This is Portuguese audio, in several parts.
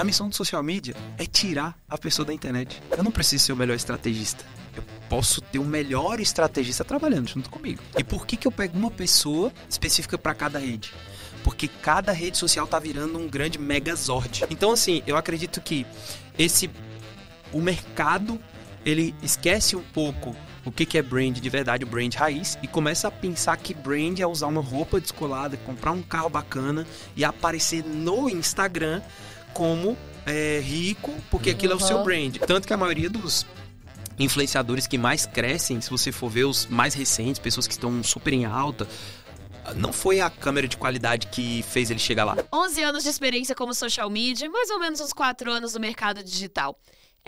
A missão do social media é tirar a pessoa da internet. Eu não preciso ser o melhor estrategista. Eu posso ter o melhor estrategista trabalhando junto comigo. E por que, que eu pego uma pessoa específica para cada rede? Porque cada rede social tá virando um grande megazord. Então, assim, eu acredito que esse. O mercado ele esquece um pouco o que, que é brand de verdade, o brand raiz, e começa a pensar que brand é usar uma roupa descolada, comprar um carro bacana e aparecer no Instagram como é, rico, porque aquilo uhum. é o seu uhum. brand. Tanto que a maioria dos influenciadores que mais crescem, se você for ver os mais recentes, pessoas que estão super em alta, não foi a câmera de qualidade que fez ele chegar lá. 11 anos de experiência como social media, mais ou menos uns 4 anos no mercado digital.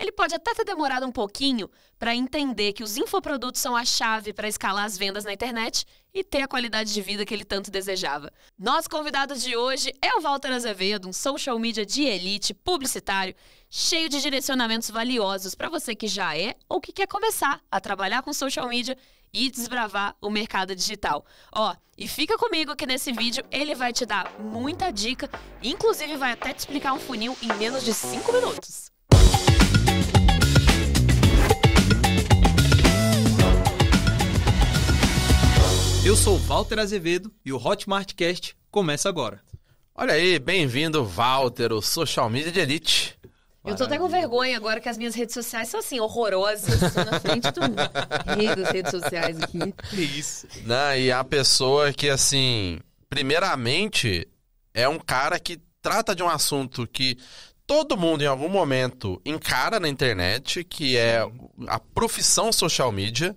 Ele pode até ter demorado um pouquinho para entender que os infoprodutos são a chave para escalar as vendas na internet e ter a qualidade de vida que ele tanto desejava. Nosso convidado de hoje é o Walter Azevedo, um social media de elite, publicitário, cheio de direcionamentos valiosos para você que já é ou que quer começar a trabalhar com social media e desbravar o mercado digital. Ó, e fica comigo que nesse vídeo ele vai te dar muita dica, inclusive vai até te explicar um funil em menos de 5 minutos. Eu sou Walter Azevedo e o Hotmartcast começa agora. Olha aí, bem-vindo, Walter, o social media de elite. Eu tô até com vergonha agora que as minhas redes sociais são assim, horrorosas. Estou na frente do rei das redes sociais aqui. Que isso. Não, e a pessoa que, assim, primeiramente, é um cara que trata de um assunto que todo mundo em algum momento encara na internet, que é a profissão social media.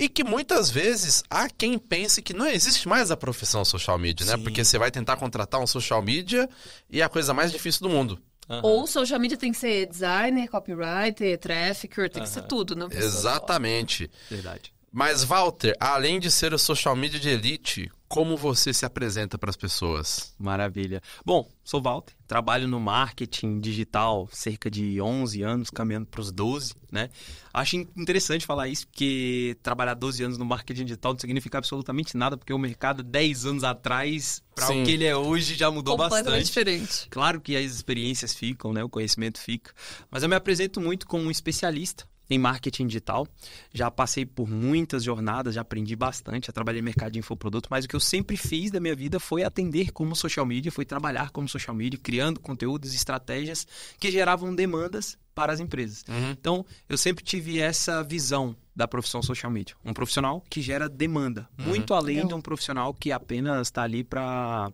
E que muitas vezes há quem pense que não existe mais a profissão social media, né? Sim. né? Porque você vai tentar contratar um social media e é a coisa mais difícil do mundo. Uhum. Ou social media tem que ser designer, copywriter, trafficker, tem uhum. que ser tudo, não Exatamente. Verdade. Mas, Walter, além de ser o social media de elite, como você se apresenta para as pessoas. Maravilha. Bom, sou Walter, trabalho no marketing digital cerca de 11 anos, caminhando para os 12, né? Acho interessante falar isso, porque trabalhar 12 anos no marketing digital não significa absolutamente nada, porque o mercado 10 anos atrás para o que ele é hoje já mudou Completamente bastante. diferente. Claro que as experiências ficam, né? O conhecimento fica. Mas eu me apresento muito como um especialista em marketing digital. Já passei por muitas jornadas, já aprendi bastante, já trabalhei no mercado de infoproduto, mas o que eu sempre fiz da minha vida foi atender como social media, foi trabalhar como social media, criando conteúdos, estratégias que geravam demandas para as empresas. Uhum. Então, eu sempre tive essa visão da profissão social media. Um profissional que gera demanda, uhum. muito além de um profissional que apenas está ali para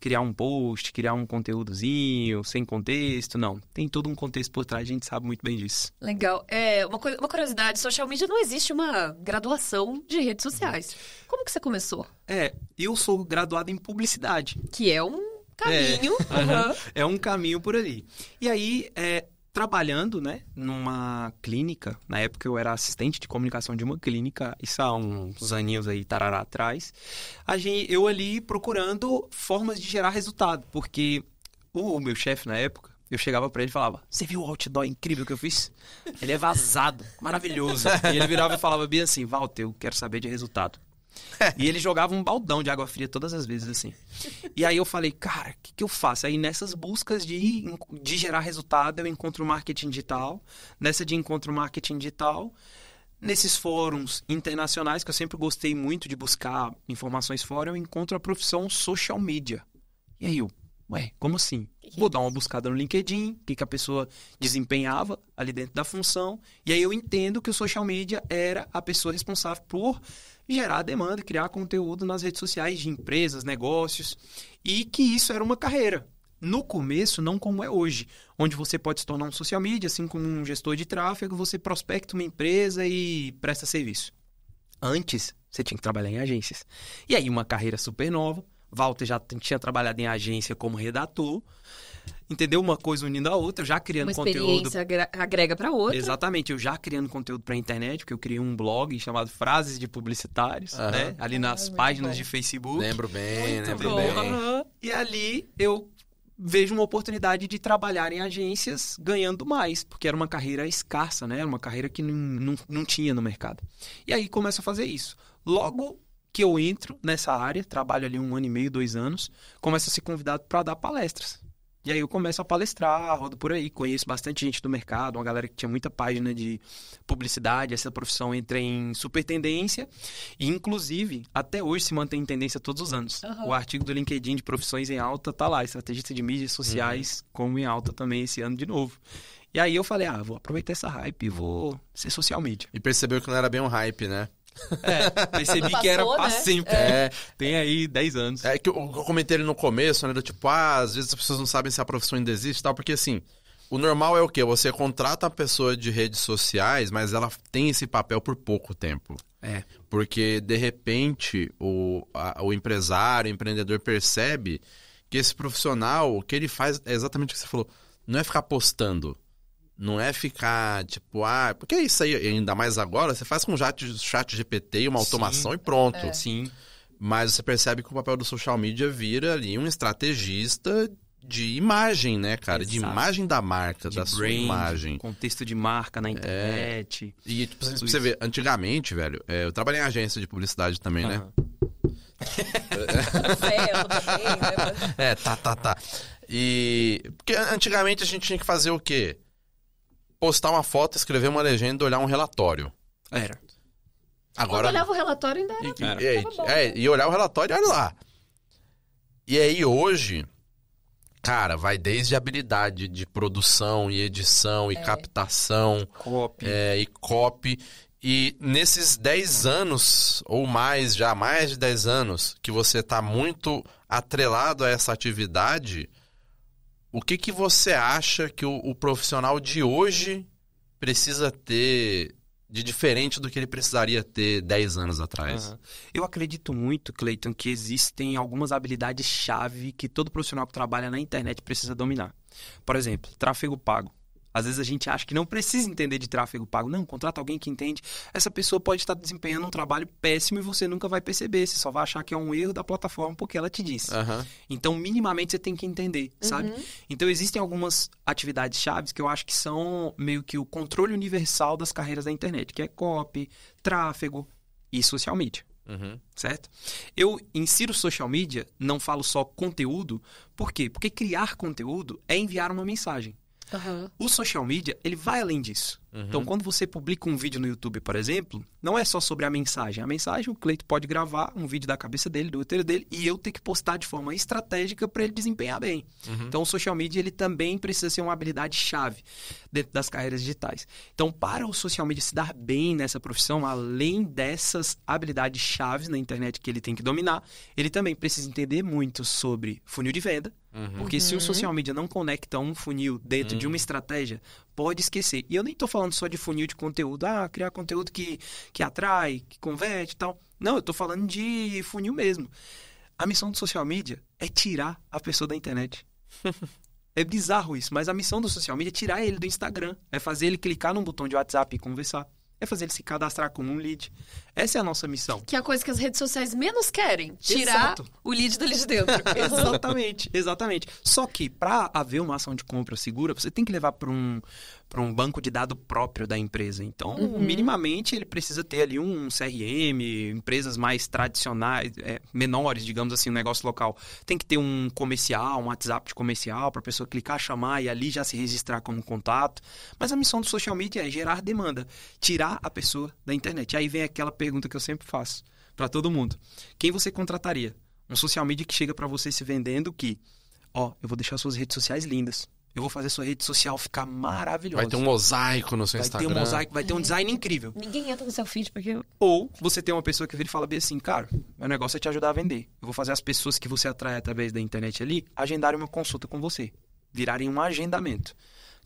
criar um post, criar um conteúdozinho, sem contexto, não. Tem todo um contexto por trás, a gente sabe muito bem disso. Legal. É, uma, uma curiosidade, social media não existe uma graduação de redes sociais. Uhum. Como que você começou? É, eu sou graduado em publicidade. Que é um caminho. É, uhum. é um caminho por ali. E aí, é, trabalhando, né, numa clínica. Na época eu era assistente de comunicação de uma clínica, isso há uns aninhos aí, tarará atrás. A gente, eu ali procurando formas de gerar resultado, porque o, o meu chefe na época, eu chegava para ele e falava: Você viu o outdoor incrível que eu fiz? Ele é vazado, maravilhoso. E ele virava e falava bem assim: Walter, eu quero saber de resultado. e ele jogava um baldão de água fria todas as vezes, assim. E aí eu falei, cara, o que, que eu faço? Aí nessas buscas de, de gerar resultado, eu encontro marketing digital. Nessa de encontro marketing digital, nesses fóruns internacionais, que eu sempre gostei muito de buscar informações fora, eu encontro a profissão social media. E aí eu, ué, como assim? Vou é dar uma buscada no LinkedIn, o que, que a pessoa desempenhava ali dentro da função. E aí eu entendo que o social media era a pessoa responsável por gerar demanda, criar conteúdo nas redes sociais de empresas, negócios, e que isso era uma carreira. No começo, não como é hoje, onde você pode se tornar um social media, assim como um gestor de tráfego, você prospecta uma empresa e presta serviço. Antes, você tinha que trabalhar em agências. E aí, uma carreira super nova. Walter já tinha trabalhado em agência como redator entendeu? Uma coisa unindo a outra, já criando uma conteúdo. agrega para outra. Exatamente, eu já criando conteúdo para internet, porque eu criei um blog chamado Frases de Publicitários, né? Ali nas ah, páginas bom. de Facebook. Lembro bem, Muito lembro bom. bem. E ali eu vejo uma oportunidade de trabalhar em agências ganhando mais, porque era uma carreira escassa, né? Era uma carreira que não, não, não tinha no mercado. E aí começo a fazer isso. Logo que eu entro nessa área, trabalho ali um ano e meio, dois anos, começo a ser convidado para dar palestras. E aí eu começo a palestrar, rodo por aí, conheço bastante gente do mercado, uma galera que tinha muita página de publicidade, essa profissão entra em super tendência e inclusive até hoje se mantém em tendência todos os anos. Uhum. O artigo do LinkedIn de profissões em alta tá lá, estrategista de mídias sociais uhum. como em alta também esse ano de novo. E aí eu falei, ah, vou aproveitar essa hype, vou ser social media. E percebeu que não era bem um hype, né? É, percebi Passou, que era pra né? sempre. É. Tem aí 10 anos. É que eu, eu comentei no começo, né? Do tipo, ah, às vezes as pessoas não sabem se a profissão ainda existe e tal, porque assim, o normal é o quê? Você contrata a pessoa de redes sociais, mas ela tem esse papel por pouco tempo. É. Porque, de repente, o, a, o empresário, o empreendedor percebe que esse profissional, o que ele faz é exatamente o que você falou. Não é ficar postando não é ficar, tipo, ah, porque é isso aí, ainda mais agora, você faz com um chat, chat GPT, uma automação Sim. e pronto. É. Sim. Mas você percebe que o papel do social media vira ali um estrategista de imagem, né, cara? Exato. De imagem da marca, de da brand, sua imagem. Contexto de marca na é. internet. É... E tipo, você, você vê, antigamente, velho, é, eu trabalhei em agência de publicidade também, uhum. né? é, tá, tá, tá. E. Porque antigamente a gente tinha que fazer o quê? postar uma foto, escrever uma legenda, olhar um relatório. Era. Agora. Quando olhava o relatório ainda era. E, cara, e, bom, é, né? e olhar o relatório, olha lá. E aí hoje, cara, vai desde habilidade de produção e edição e é. captação. Copy. É, e copy. E nesses 10 anos, ou mais, já mais de 10 anos, que você está muito atrelado a essa atividade, o que, que você acha que o, o profissional de hoje precisa ter de diferente do que ele precisaria ter 10 anos atrás? Uhum. Eu acredito muito, Cleiton, que existem algumas habilidades-chave que todo profissional que trabalha na internet precisa dominar. Por exemplo, tráfego pago. Às vezes a gente acha que não precisa entender de tráfego pago. Não, contrata alguém que entende. Essa pessoa pode estar desempenhando um trabalho péssimo e você nunca vai perceber. Você só vai achar que é um erro da plataforma porque ela te disse. Uhum. Então, minimamente, você tem que entender, sabe? Uhum. Então, existem algumas atividades chaves que eu acho que são meio que o controle universal das carreiras da internet, que é copy, tráfego e social media. Uhum. Certo? Eu insiro social media, não falo só conteúdo, por quê? Porque criar conteúdo é enviar uma mensagem. Uhum. O social media, ele vai além disso. Então, uhum. Então, quando você publica um vídeo no YouTube, por exemplo, não é só sobre a mensagem. A mensagem, o Cleito pode gravar um vídeo da cabeça dele, do útero dele, e eu ter que postar de forma estratégica para ele desempenhar bem. Uhum. Então, o social media ele também precisa ser uma habilidade chave dentro das carreiras digitais. Então, para o social media se dar bem nessa profissão, além dessas habilidades chaves na internet que ele tem que dominar, ele também precisa entender muito sobre funil de venda, uhum. porque uhum. se o uhum. social media não conecta um funil dentro uhum. de uma uhum. estratégia, pode esquecer. E eu nem estou falando só de funil de conteúdo, ah, criar conteúdo que, que atrai, que converte e tal. Não, eu estou falando de funil mesmo. A missão do social media é tirar a pessoa da internet. é bizarro isso, mas a missão do social media é tirar ele do Instagram. É fazer ele clicar num botão de WhatsApp e conversar. É fazer ele se cadastrar como um lead. Essa é a nossa missão. Que é a coisa que as redes sociais menos querem, tirar Exato. o lead dali de dentro. exatamente, exatamente. Só que para haver uma ação de compra segura, você tem que levar para um para um banco de dado próprio da empresa. Então, uhum. minimamente, ele precisa ter ali um CRM, empresas mais tradicionais, é, menores, digamos assim, no negócio local. Tem que ter um comercial, um WhatsApp de comercial, para a pessoa clicar, chamar e ali já se registrar como contato. Mas a missão do social media é gerar demanda, tirar a pessoa da internet. Aí vem aquela pergunta que eu sempre faço para todo mundo. Quem você contrataria? Um social media que chega para você se vendendo que, ó, eu vou deixar suas redes sociais lindas. Eu vou fazer sua rede social ficar maravilhosa. Vai ter um mosaico no seu vai Instagram. Vai ter um mosaico, vai ter um design incrível. Ninguém entra no seu feed porque... Ou você tem uma pessoa que vira e fala bem assim, cara, meu negócio é te ajudar a vender. Eu vou fazer as pessoas que você atrai através da internet ali agendarem uma consulta com você. Virarem um agendamento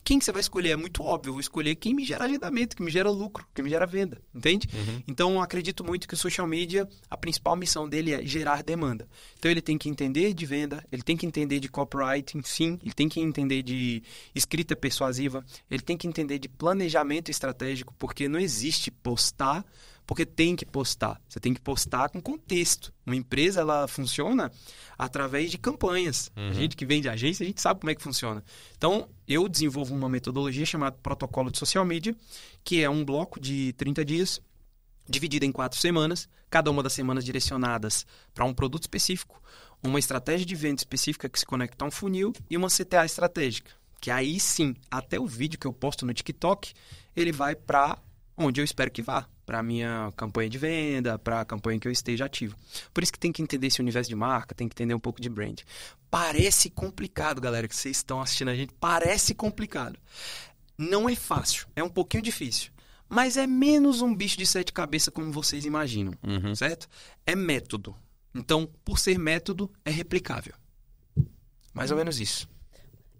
quem que você vai escolher? É muito óbvio, eu vou escolher quem me gera agendamento, que me gera lucro, que me gera venda, entende? Uhum. Então, acredito muito que o social media, a principal missão dele é gerar demanda. Então, ele tem que entender de venda, ele tem que entender de copywriting, sim, ele tem que entender de escrita persuasiva, ele tem que entender de planejamento estratégico, porque não existe postar porque tem que postar. Você tem que postar com contexto. Uma empresa, ela funciona através de campanhas. Uhum. A gente que vende agência, a gente sabe como é que funciona. Então, eu desenvolvo uma metodologia chamada Protocolo de Social Media, que é um bloco de 30 dias, dividido em quatro semanas, cada uma das semanas direcionadas para um produto específico, uma estratégia de venda específica que se conecta a um funil e uma CTA estratégica. Que aí sim, até o vídeo que eu posto no TikTok, ele vai para onde eu espero que vá, para minha campanha de venda, para a campanha que eu esteja ativo. Por isso que tem que entender esse universo de marca, tem que entender um pouco de brand. Parece complicado, galera, que vocês estão assistindo a gente, parece complicado. Não é fácil, é um pouquinho difícil. Mas é menos um bicho de sete cabeças como vocês imaginam, uhum. certo? É método. Então, por ser método, é replicável. Mais ou menos isso.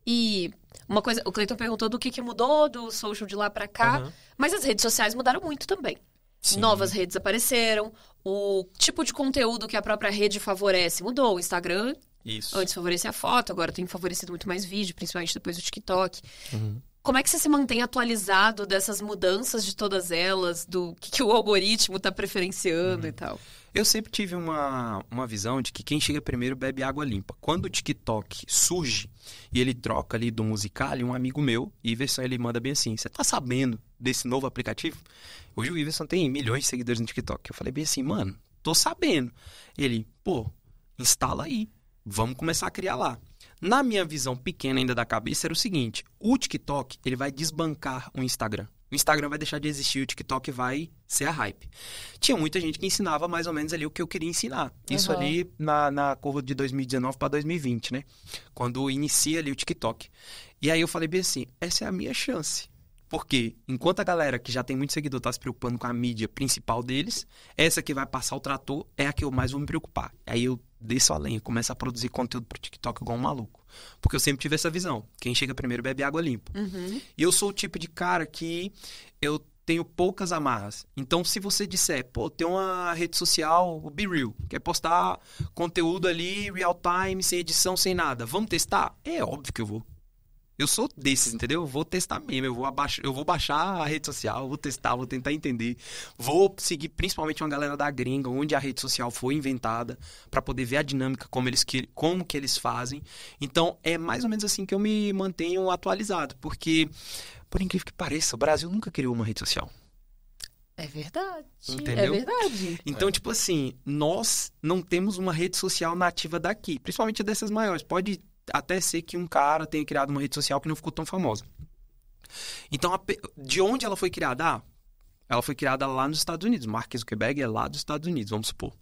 E uma coisa, o Cleiton perguntou do que, que mudou do social de lá para cá, uhum. mas as redes sociais mudaram muito também. Sim. Novas redes apareceram, o tipo de conteúdo que a própria rede favorece mudou. O Instagram Isso. antes favorecia a foto, agora tem favorecido muito mais vídeo, principalmente depois do TikTok. Uhum. Como é que você se mantém atualizado dessas mudanças de todas elas, do que, que o algoritmo está preferenciando uhum. e tal? Eu sempre tive uma, uma visão de que quem chega primeiro bebe água limpa. Quando o TikTok surge e ele troca ali do musical é um amigo meu, Iverson, ele manda bem assim: Você tá sabendo desse novo aplicativo? Hoje o Iverson tem milhões de seguidores no TikTok. Eu falei bem assim, mano, tô sabendo. Ele, pô, instala aí. Vamos começar a criar lá. Na minha visão pequena ainda da cabeça era o seguinte: o TikTok ele vai desbancar o Instagram. O Instagram vai deixar de existir, o TikTok vai ser a hype. Tinha muita gente que ensinava mais ou menos ali o que eu queria ensinar. Isso uhum. ali na, na curva de 2019 para 2020, né? Quando inicia ali o TikTok. E aí eu falei bem assim: essa é a minha chance. Porque enquanto a galera que já tem muito seguidor tá se preocupando com a mídia principal deles, essa que vai passar o trator é a que eu mais vou me preocupar. Aí eu desço a lenha, começo a produzir conteúdo pro TikTok igual um maluco. Porque eu sempre tive essa visão. Quem chega primeiro bebe água limpa. Uhum. E eu sou o tipo de cara que eu tenho poucas amarras. Então, se você disser, pô, tem uma rede social, o Be Real, quer postar conteúdo ali, real time, sem edição, sem nada, vamos testar? É óbvio que eu vou. Eu sou desses, entendeu? Eu vou testar mesmo, eu vou, abaixar, eu vou baixar a rede social, vou testar, vou tentar entender. Vou seguir principalmente uma galera da gringa, onde a rede social foi inventada, para poder ver a dinâmica, como, eles, como que eles fazem. Então, é mais ou menos assim que eu me mantenho atualizado, porque, por incrível que pareça, o Brasil nunca criou uma rede social. É verdade. É entendeu? É verdade. Então, é. tipo assim, nós não temos uma rede social nativa daqui, principalmente dessas maiores. Pode até ser que um cara tenha criado uma rede social que não ficou tão famosa. Então, a, de onde ela foi criada? Ah, ela foi criada lá nos Estados Unidos. Mark Zuckerberg é lá dos Estados Unidos, vamos supor.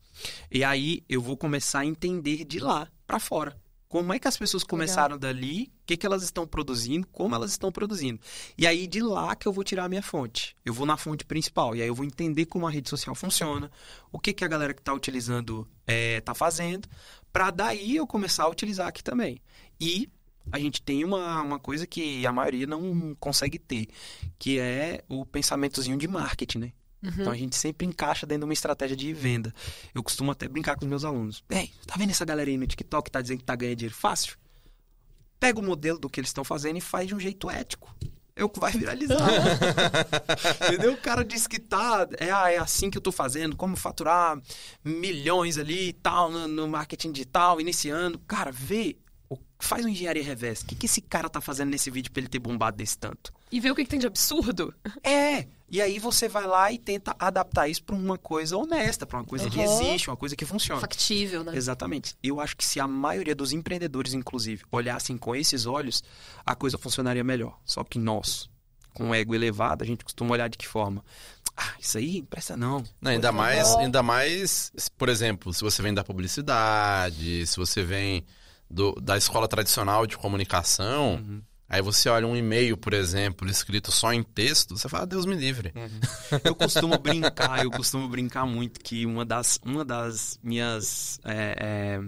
E aí eu vou começar a entender de lá para fora. Como é que as pessoas começaram Legal. dali, o que, que elas estão produzindo, como elas estão produzindo. E aí de lá que eu vou tirar a minha fonte. Eu vou na fonte principal. E aí eu vou entender como a rede social funciona, o que, que a galera que está utilizando está eh, é, fazendo, para daí eu começar a utilizar aqui também. E a gente tem uma, uma coisa que a maioria não consegue ter, que é o pensamentozinho de marketing, né? Uhum. Então a gente sempre encaixa dentro de uma estratégia de venda. Eu costumo até brincar com os meus alunos. bem tá vendo essa galera aí no TikTok que tá dizendo que tá ganhando dinheiro fácil? Pega o modelo do que eles estão fazendo e faz de um jeito ético é o que vai viralizar. Entendeu? O cara diz que tá, é, ah, é assim que eu tô fazendo, como faturar milhões ali e tal, no, no marketing digital, iniciando. Cara, vê faz um engenharia reversa. O que, que esse cara tá fazendo nesse vídeo pra ele ter bombado desse tanto? E ver o que, que, tem de absurdo. É. E aí você vai lá e tenta adaptar isso pra uma coisa honesta, pra uma coisa uhum. que existe, uma coisa que funciona. Factível, né? Exatamente. Eu acho que se a maioria dos empreendedores, inclusive, olhassem com esses olhos, a coisa funcionaria melhor. Só que nós, com o ego elevado, a gente costuma olhar de que forma? Ah, isso aí presta não. não ainda tá mais, ainda mais, por exemplo, se você vem da publicidade, se você vem do, da escola tradicional de comunicação. Uhum. Aí você olha um e-mail, por exemplo, escrito só em texto, você fala, Deus me livre. Uhum. Eu costumo brincar, eu costumo brincar muito que uma das, uma das minhas. É, é,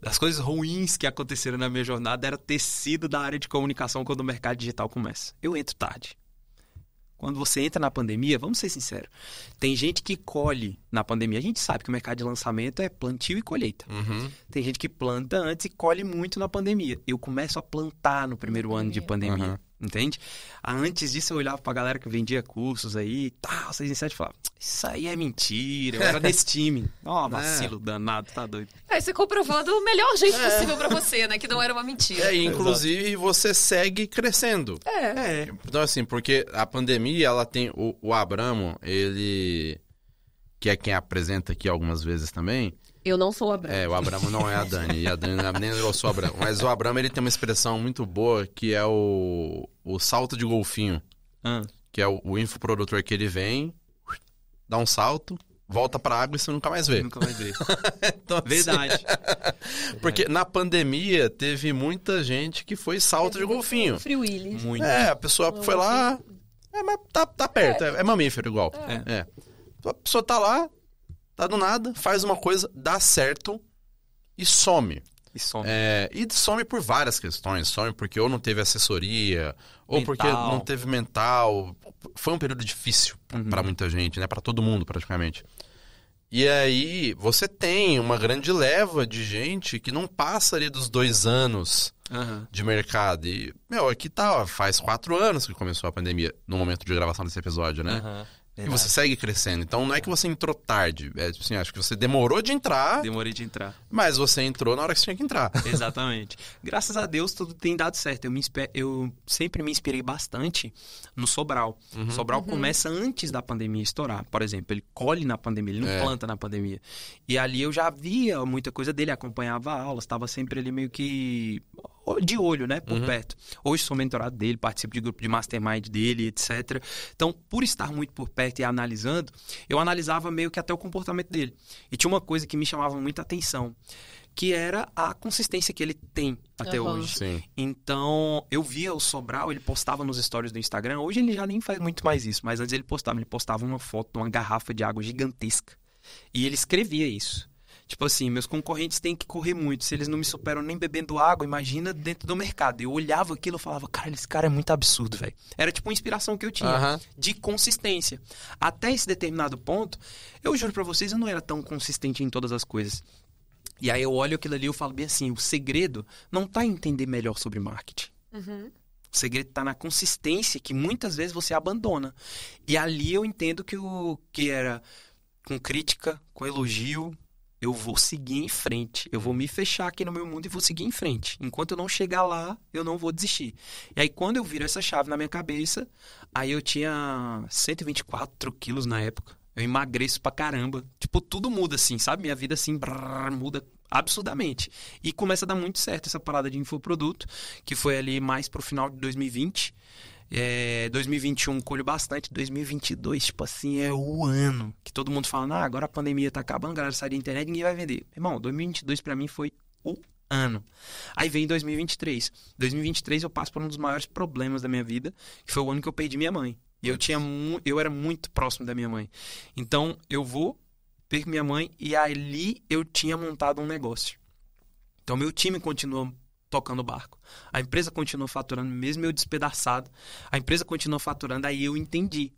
das coisas ruins que aconteceram na minha jornada era ter sido da área de comunicação quando o mercado digital começa. Eu entro tarde. Quando você entra na pandemia, vamos ser sinceros, tem gente que colhe na pandemia. A gente sabe que o mercado de lançamento é plantio e colheita. Uhum. Tem gente que planta antes e colhe muito na pandemia. Eu começo a plantar no primeiro ano de pandemia. Uhum. Entende? Ah, antes disso, eu olhava pra galera que vendia cursos aí e tal, 6 em 7 falava: Isso aí é mentira, eu era desse time. Ó, oh, vacilo é. danado, tá doido. Aí é, você comprovou do melhor jeito é. possível pra você, né? Que não era uma mentira. É, inclusive Exato. você segue crescendo. É. é. Então, assim, porque a pandemia, ela tem. O, o Abramo, ele. Que é quem apresenta aqui algumas vezes também. Eu não sou o Abramo. É, o Abramo não é a Dani. e a Dani é nem eu sou o Abramo. Mas o Abramo, ele tem uma expressão muito boa que é o, o salto de golfinho. Ah. Que é o, o infoprodutor que ele vem, dá um salto, volta pra água e você nunca mais vê. Nunca mais vê. então, assim, Verdade. porque na pandemia teve muita gente que foi salto de golfinho. Free Willy. Muito. É, a pessoa foi lá... É, mas tá, tá perto. É, é, é mamífero igual. É. é. A pessoa tá lá, Tá do nada, faz uma coisa, dá certo e some. E some. É, e some por várias questões. Some porque ou não teve assessoria, ou porque não teve mental. Foi um período difícil uhum. para muita gente, né? Para todo mundo, praticamente. E aí, você tem uma grande leva de gente que não passa ali dos dois anos uhum. de mercado. E, meu, aqui tá, ó, faz quatro anos que começou a pandemia, no momento de gravação desse episódio, né? Uhum. Verdade. E você segue crescendo. Então não é que você entrou tarde. É tipo assim, acho que você demorou de entrar. Demorei de entrar. Mas você entrou na hora que você tinha que entrar. Exatamente. Graças a Deus tudo tem dado certo. Eu, me eu sempre me inspirei bastante no Sobral. Uhum. Sobral uhum. começa antes da pandemia estourar. Por exemplo, ele colhe na pandemia, ele não é. planta na pandemia. E ali eu já via muita coisa dele, acompanhava aulas, estava sempre ali meio que de olho, né, por uhum. perto. Hoje sou mentorado dele, participo de grupo de mastermind dele, etc. Então, por estar muito por perto e analisando, eu analisava meio que até o comportamento dele. E tinha uma coisa que me chamava muita atenção, que era a consistência que ele tem até uhum. hoje. Sim. Então, eu via o Sobral, ele postava nos stories do Instagram. Hoje ele já nem faz muito mais isso, mas antes ele postava, ele postava uma foto de uma garrafa de água gigantesca. E ele escrevia isso. Tipo assim, meus concorrentes têm que correr muito. Se eles não me superam nem bebendo água, imagina dentro do mercado. Eu olhava aquilo e falava, cara, esse cara é muito absurdo, velho. Era tipo uma inspiração que eu tinha uhum. de consistência. Até esse determinado ponto, eu juro para vocês, eu não era tão consistente em todas as coisas. E aí eu olho aquilo ali e falo bem assim, o segredo não tá em entender melhor sobre marketing. Uhum. O segredo está na consistência que muitas vezes você abandona. E ali eu entendo que o que era com crítica, com elogio, eu vou seguir em frente. Eu vou me fechar aqui no meu mundo e vou seguir em frente. Enquanto eu não chegar lá, eu não vou desistir. E aí, quando eu viro essa chave na minha cabeça, aí eu tinha 124 quilos na época. Eu emagreço pra caramba. Tipo, tudo muda assim, sabe? Minha vida assim, brrr, muda absurdamente. E começa a dar muito certo essa parada de infoproduto, que foi ali mais pro final de 2020. É, 2021 colho bastante, 2022, tipo assim, é o ano que todo mundo fala, ah, agora a pandemia tá acabando, galera sai da internet, ninguém vai vender. Irmão, 2022 para mim foi o ano. Aí vem 2023. 2023 eu passo por um dos maiores problemas da minha vida, que foi o ano que eu perdi minha mãe. E eu tinha eu era muito próximo da minha mãe. Então eu vou perco minha mãe e ali eu tinha montado um negócio. Então meu time continua tocando o barco. A empresa continuou faturando, mesmo eu despedaçado. A empresa continuou faturando, aí eu entendi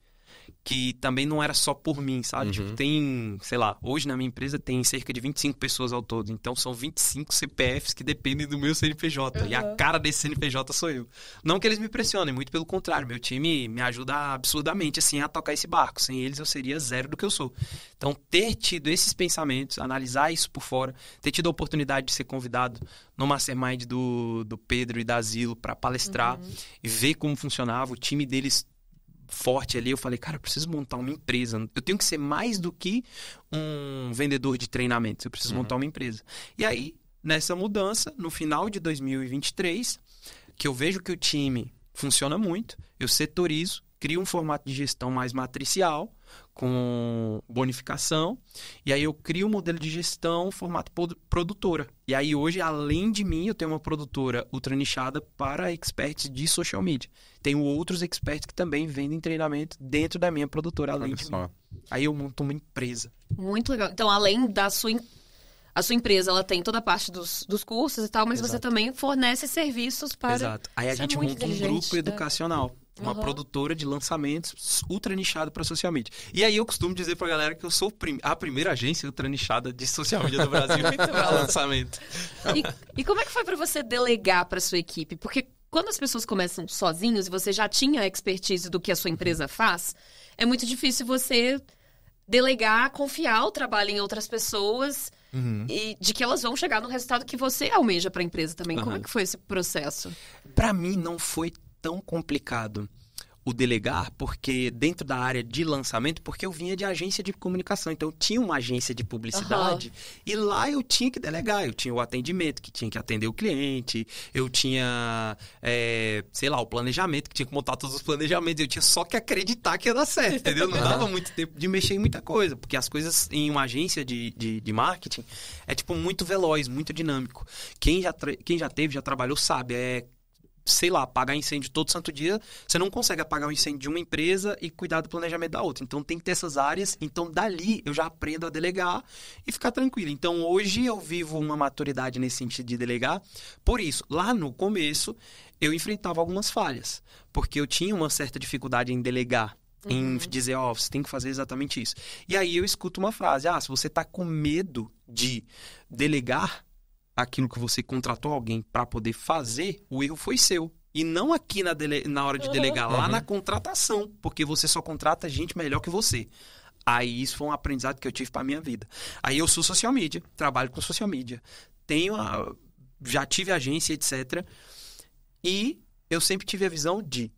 que também não era só por mim, sabe? Tipo, uhum. Tipo, tem, sei lá, hoje na minha empresa tem cerca de 25 pessoas ao todo. Então são 25 CPFs que dependem do meu CNPJ. Uhum. E a uhum. cara desse CNPJ sou eu. Não que eles me pressionem, muito pelo contrário. Meu time me ajuda absurdamente, assim, a tocar esse barco. Sem eles eu seria zero do que eu sou. Então ter tido esses pensamentos, analisar isso por fora, ter tido a oportunidade de ser convidado no mastermind do, do Pedro e da Zilo para palestrar uhum. e ver como funcionava. O time deles forte ali, eu falei, cara, eu preciso montar uma empresa. Eu tenho que ser mais do que um vendedor de treinamentos, eu preciso uhum. montar uma empresa. E aí, nessa mudança, no final de 2023, que eu vejo que o time funciona muito, eu setorizo, crio um formato de gestão mais matricial com bonificação. E aí eu crio um modelo de gestão, formato produtora. E aí hoje, além de mim, eu tenho uma produtora ultra nichada para experts de social media. Tenho outros experts que também vendem treinamento dentro da minha produtora, além de mim. Aí eu monto uma empresa. Muito legal. Então, além da sua a sua empresa ela tem toda a parte dos, dos cursos e tal, mas Exato. você também fornece serviços para. Exato. Aí a é gente monta um grupo é. educacional. Uma uhum. produtora de lançamentos ultra nichada para social media. E aí eu costumo dizer para galera que eu sou a primeira agência ultra nichada de social media do Brasil para lançamento. E, e como é que foi para você delegar para sua equipe? Porque quando as pessoas começam sozinhos e você já tinha a expertise do que a sua empresa uhum. faz, é muito difícil você delegar, confiar o trabalho em outras pessoas uhum. e de que elas vão chegar no resultado que você almeja para a empresa também. Uhum. Como é que foi esse processo? Para mim não foi tão complicado o delegar, porque dentro da área de lançamento, porque eu vinha de agência de comunicação, então eu tinha uma agência de publicidade uhum. e lá eu tinha que delegar, eu tinha o atendimento que tinha que atender o cliente, eu tinha, é, sei lá, o planejamento que tinha que montar todos os planejamentos, eu tinha só que acreditar que ia dar certo, entendeu? Não dava muito tempo de mexer em muita coisa, porque as coisas em uma agência de, de, de marketing é tipo muito veloz, muito dinâmico. Quem já, quem já teve, já trabalhou, sabe, é sei lá, apagar incêndio todo santo dia, você não consegue apagar o incêndio de uma empresa e cuidar do planejamento da outra. Então tem que ter essas áreas. Então dali eu já aprendo a delegar e ficar tranquilo. Então hoje eu vivo uma maturidade nesse sentido de delegar. Por isso, lá no começo eu enfrentava algumas falhas, porque eu tinha uma certa dificuldade em delegar. Uhum. Em dizer, ó, oh, você tem que fazer exatamente isso. E aí eu escuto uma frase: ah, se você tá com medo de delegar, aquilo que você contratou alguém para poder fazer, o erro foi seu. E não aqui na, dele... na hora de uhum. delegar, uhum. lá na uhum. contratação, porque você só contrata gente melhor que você. Aí isso foi um aprendizado que eu tive para minha vida. Aí eu sou social media, trabalho com social media. Tenho a... já tive agência, etc. E eu sempre tive a visão de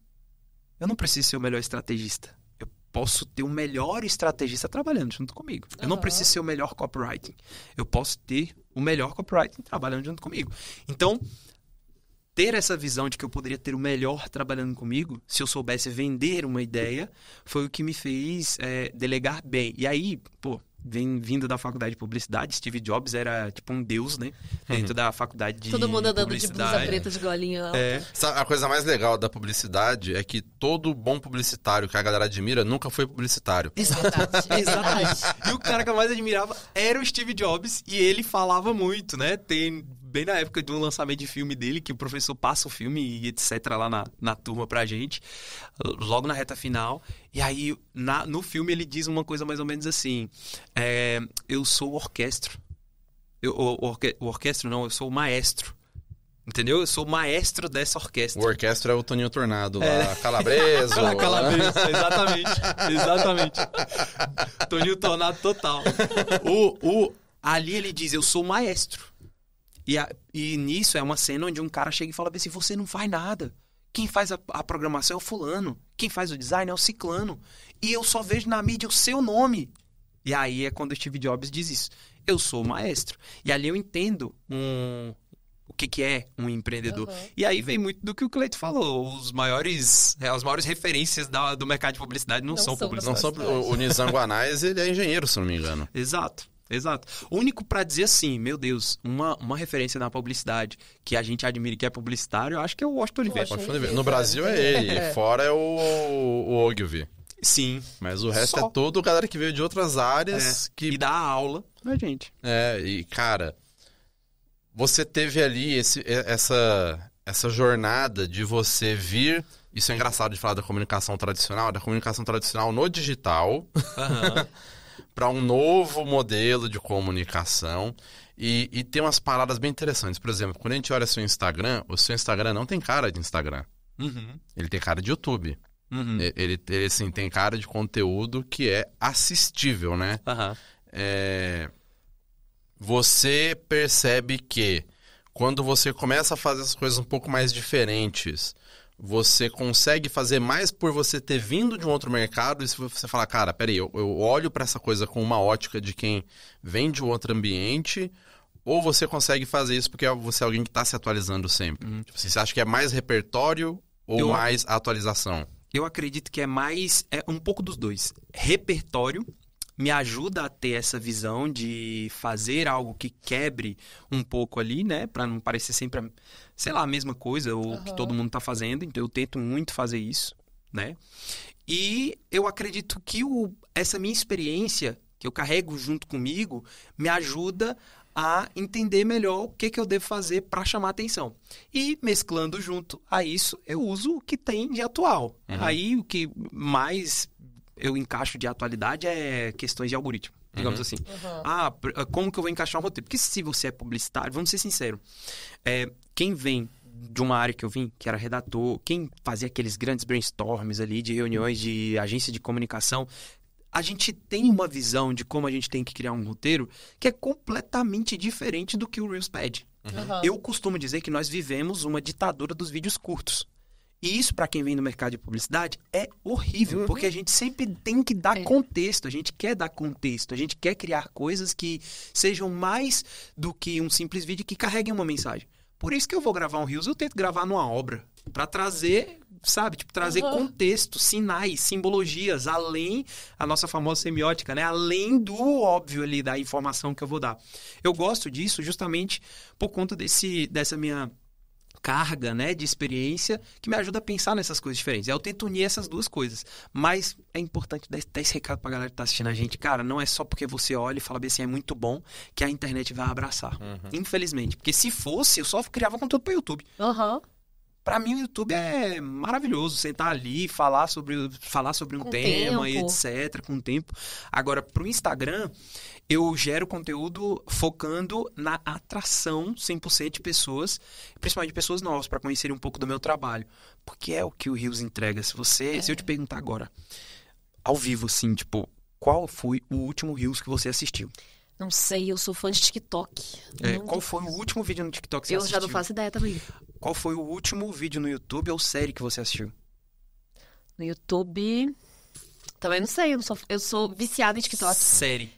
eu não preciso ser o melhor estrategista posso ter o melhor estrategista trabalhando junto comigo. Eu uhum. não preciso ser o melhor copywriting. Eu posso ter o melhor copywriting trabalhando junto comigo. Então, ter essa visão de que eu poderia ter o melhor trabalhando comigo, se eu soubesse vender uma ideia, foi o que me fez é, delegar bem. E aí, pô, vem vindo da faculdade de publicidade, Steve Jobs era tipo um deus, né? Uhum. Dentro uhum. da faculdade de Todo mundo andando de blusa preta de golinha lá. É. A coisa mais legal da publicidade é que todo bom publicitário que a galera admira nunca foi publicitário. Exatamente. Exatamente. e o cara que eu mais admirava era o Steve Jobs e ele falava muito, né? Tem bem na época do lançamento de filme dele, que o professor passa o filme e etc. lá na, na turma pra gente, logo na reta final. E aí, na, no filme, ele diz uma coisa mais ou menos assim: é, Eu sou o orquestra. Eu, o, orque, o orquestra não, eu sou o maestro. Entendeu? Eu sou maestro dessa orquestra. O orquestra é o Toninho Tornado é. lá, é. Calabreso. Calabreso, exatamente. Exatamente. Toninho Tornado total. O, o, ali ele diz, eu sou maestro. E, a, e nisso é uma cena onde um cara chega e fala assim: você não faz nada. Quem faz a, a, programação é o fulano. Quem faz o design é o ciclano. E eu só vejo na mídia o seu nome. E aí é quando o Steve Jobs diz isso. Eu sou o maestro. E ali eu entendo um, o que, que é um empreendedor. Uhum. E aí vem muito do que o Cleito falou. Os maiores, é, as maiores referências da, do mercado de publicidade não, não são, são publicidade. Não são, o, o Nizam Guanais, ele é engenheiro, se não me engano. Exato. Exato. O único para dizer assim, meu Deus, uma, uma referência na publicidade que a gente admira que é publicitário, eu acho que é o Washington Oliveira. Washington Oliveira. No Brasil é ele, é. fora é o, o Ogilvy. Sim. Mas o resto é só. é todo o galera que veio de outras áreas é, que. E dá aula pra gente. É, e, cara, você teve ali esse, essa, essa jornada de você vir. Isso é engraçado de falar da comunicação tradicional, da comunicação tradicional no digital. Uhum. para um novo modelo de comunicação. E, e, tem umas paradas bem interessantes. Por exemplo, quando a gente olha seu Instagram, o seu Instagram não tem cara de Instagram. Uhum. Ele tem cara de YouTube. Uhum. Ele, ele, assim, tem cara de conteúdo que é assistível, né? Uhum. É... Você percebe que quando você começa a fazer as coisas um pouco mais diferentes, você consegue fazer mais por você ter vindo de um outro mercado e se você falar, cara, peraí, eu, eu olho para essa coisa com uma ótica de quem vem de um outro ambiente, ou você consegue fazer isso porque é, você é alguém que está se atualizando sempre? Hum. você acha que é mais repertório ou eu, mais atualização? Eu acredito que é mais, é um pouco dos dois. Repertório me ajuda a ter essa visão de fazer algo que quebre um pouco ali, né, para não parecer sempre sei lá, a mesma coisa, ou uhum. que todo mundo está fazendo, então eu tento muito fazer isso, né? E eu acredito que o, essa minha experiência, que eu carrego junto comigo, me ajuda a entender melhor o que, que eu devo fazer para chamar atenção. E mesclando junto a isso, eu uso o que tem de atual. Uhum. Aí o que mais eu encaixo de atualidade é questões de algoritmo digamos uhum. assim. Uhum. Ah, ah, como que eu vou encaixar um roteiro? Porque se você é publicitário, vamos ser sinceros, é, quem vem de uma área que eu vim, que era redator, quem fazia aqueles grandes brainstorms ali de reuniões de agência de comunicação, a gente tem uma visão de como a gente tem que criar um roteiro que é completamente diferente do que o Reels pede. Uhum. Eu costumo dizer que nós vivemos uma ditadura dos vídeos curtos. E isso, para quem vem do mercado de publicidade, é horrível, uhum. porque a gente sempre tem que dar é. contexto, a gente quer dar contexto, a gente quer criar coisas que sejam mais do que um simples vídeo que carreguem uma mensagem. Por isso que eu vou gravar um Reels, eu tento gravar numa obra, para trazer, sabe, tipo, trazer uhum. contexto, sinais, simbologias, além a nossa famosa semiótica, né? Além do óbvio ali da informação que eu vou dar. Eu gosto disso justamente por conta desse dessa minha carga né, de experiência que me ajuda a pensar nessas coisas diferentes. Eu tento unir essas duas coisas. Mas é importante dar esse recado pra galera que tá assistindo a gente. Cara, não é só porque você olha e fala assim, é muito bom, que a internet vai abraçar. Uhum. Infelizmente. Porque se fosse, eu só criava conteúdo para YouTube. Uhum. Para mim, o YouTube é maravilhoso. Sentar ali, falar sobre, falar sobre um com tema tempo. e etc., com o tempo. Agora, para o Instagram, eu gero conteúdo focando na atração 100% de pessoas, principalmente pessoas novas, para conhecerem um pouco do meu trabalho. Porque é o que o Rios entrega. Se você, é. se eu é. te perguntar agora, ao vivo, assim, tipo, qual foi o último Rios que você assistiu? Não sei, eu sou fã de TikTok. É, qual foi o último vídeo no TikTok que você eu assistiu? Eu já não faço ideia também. Qual foi o último vídeo no YouTube ou série que você assistiu? No YouTube. Também não sei, eu, não sou, eu sou viciada em TikTok. Série.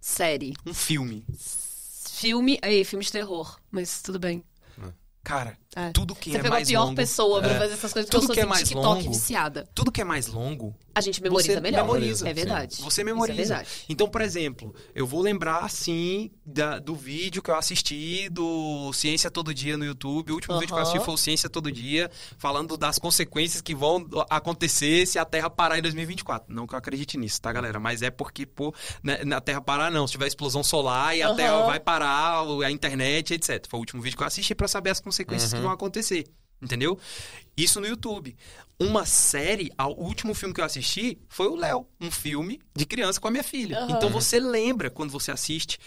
Série. Um filme. Filme. Aí, filme de terror, mas tudo bem. Cara, é. Tudo que você é mais longo. a pior pessoa pra é. fazer essas coisas. Tudo que, que é mais TikTok longo. Viciada. Tudo que é mais longo. A gente memoriza você melhor. Memoriza. É verdade. Sim. É você memoriza. Isso é verdade. Então, por exemplo, eu vou lembrar assim da, do vídeo que eu assisti do Ciência Todo Dia no YouTube. O último vídeo que eu assisti foi o Ciência Todo Dia, falando das consequências que vão acontecer se a Terra parar em 2024. Não que eu acredite nisso, tá, galera? Mas é porque, pô, né, na Terra parar não. Se tiver explosão solar e a Terra vai parar, a internet, etc. Foi o último vídeo que eu assisti para saber as consequências que uhum. vão vão acontecer. Entendeu? Isso no YouTube. Uma série, o último filme que eu assisti foi o Léo, um filme de criança com a minha filha. Então uhum. Então você lembra quando você assiste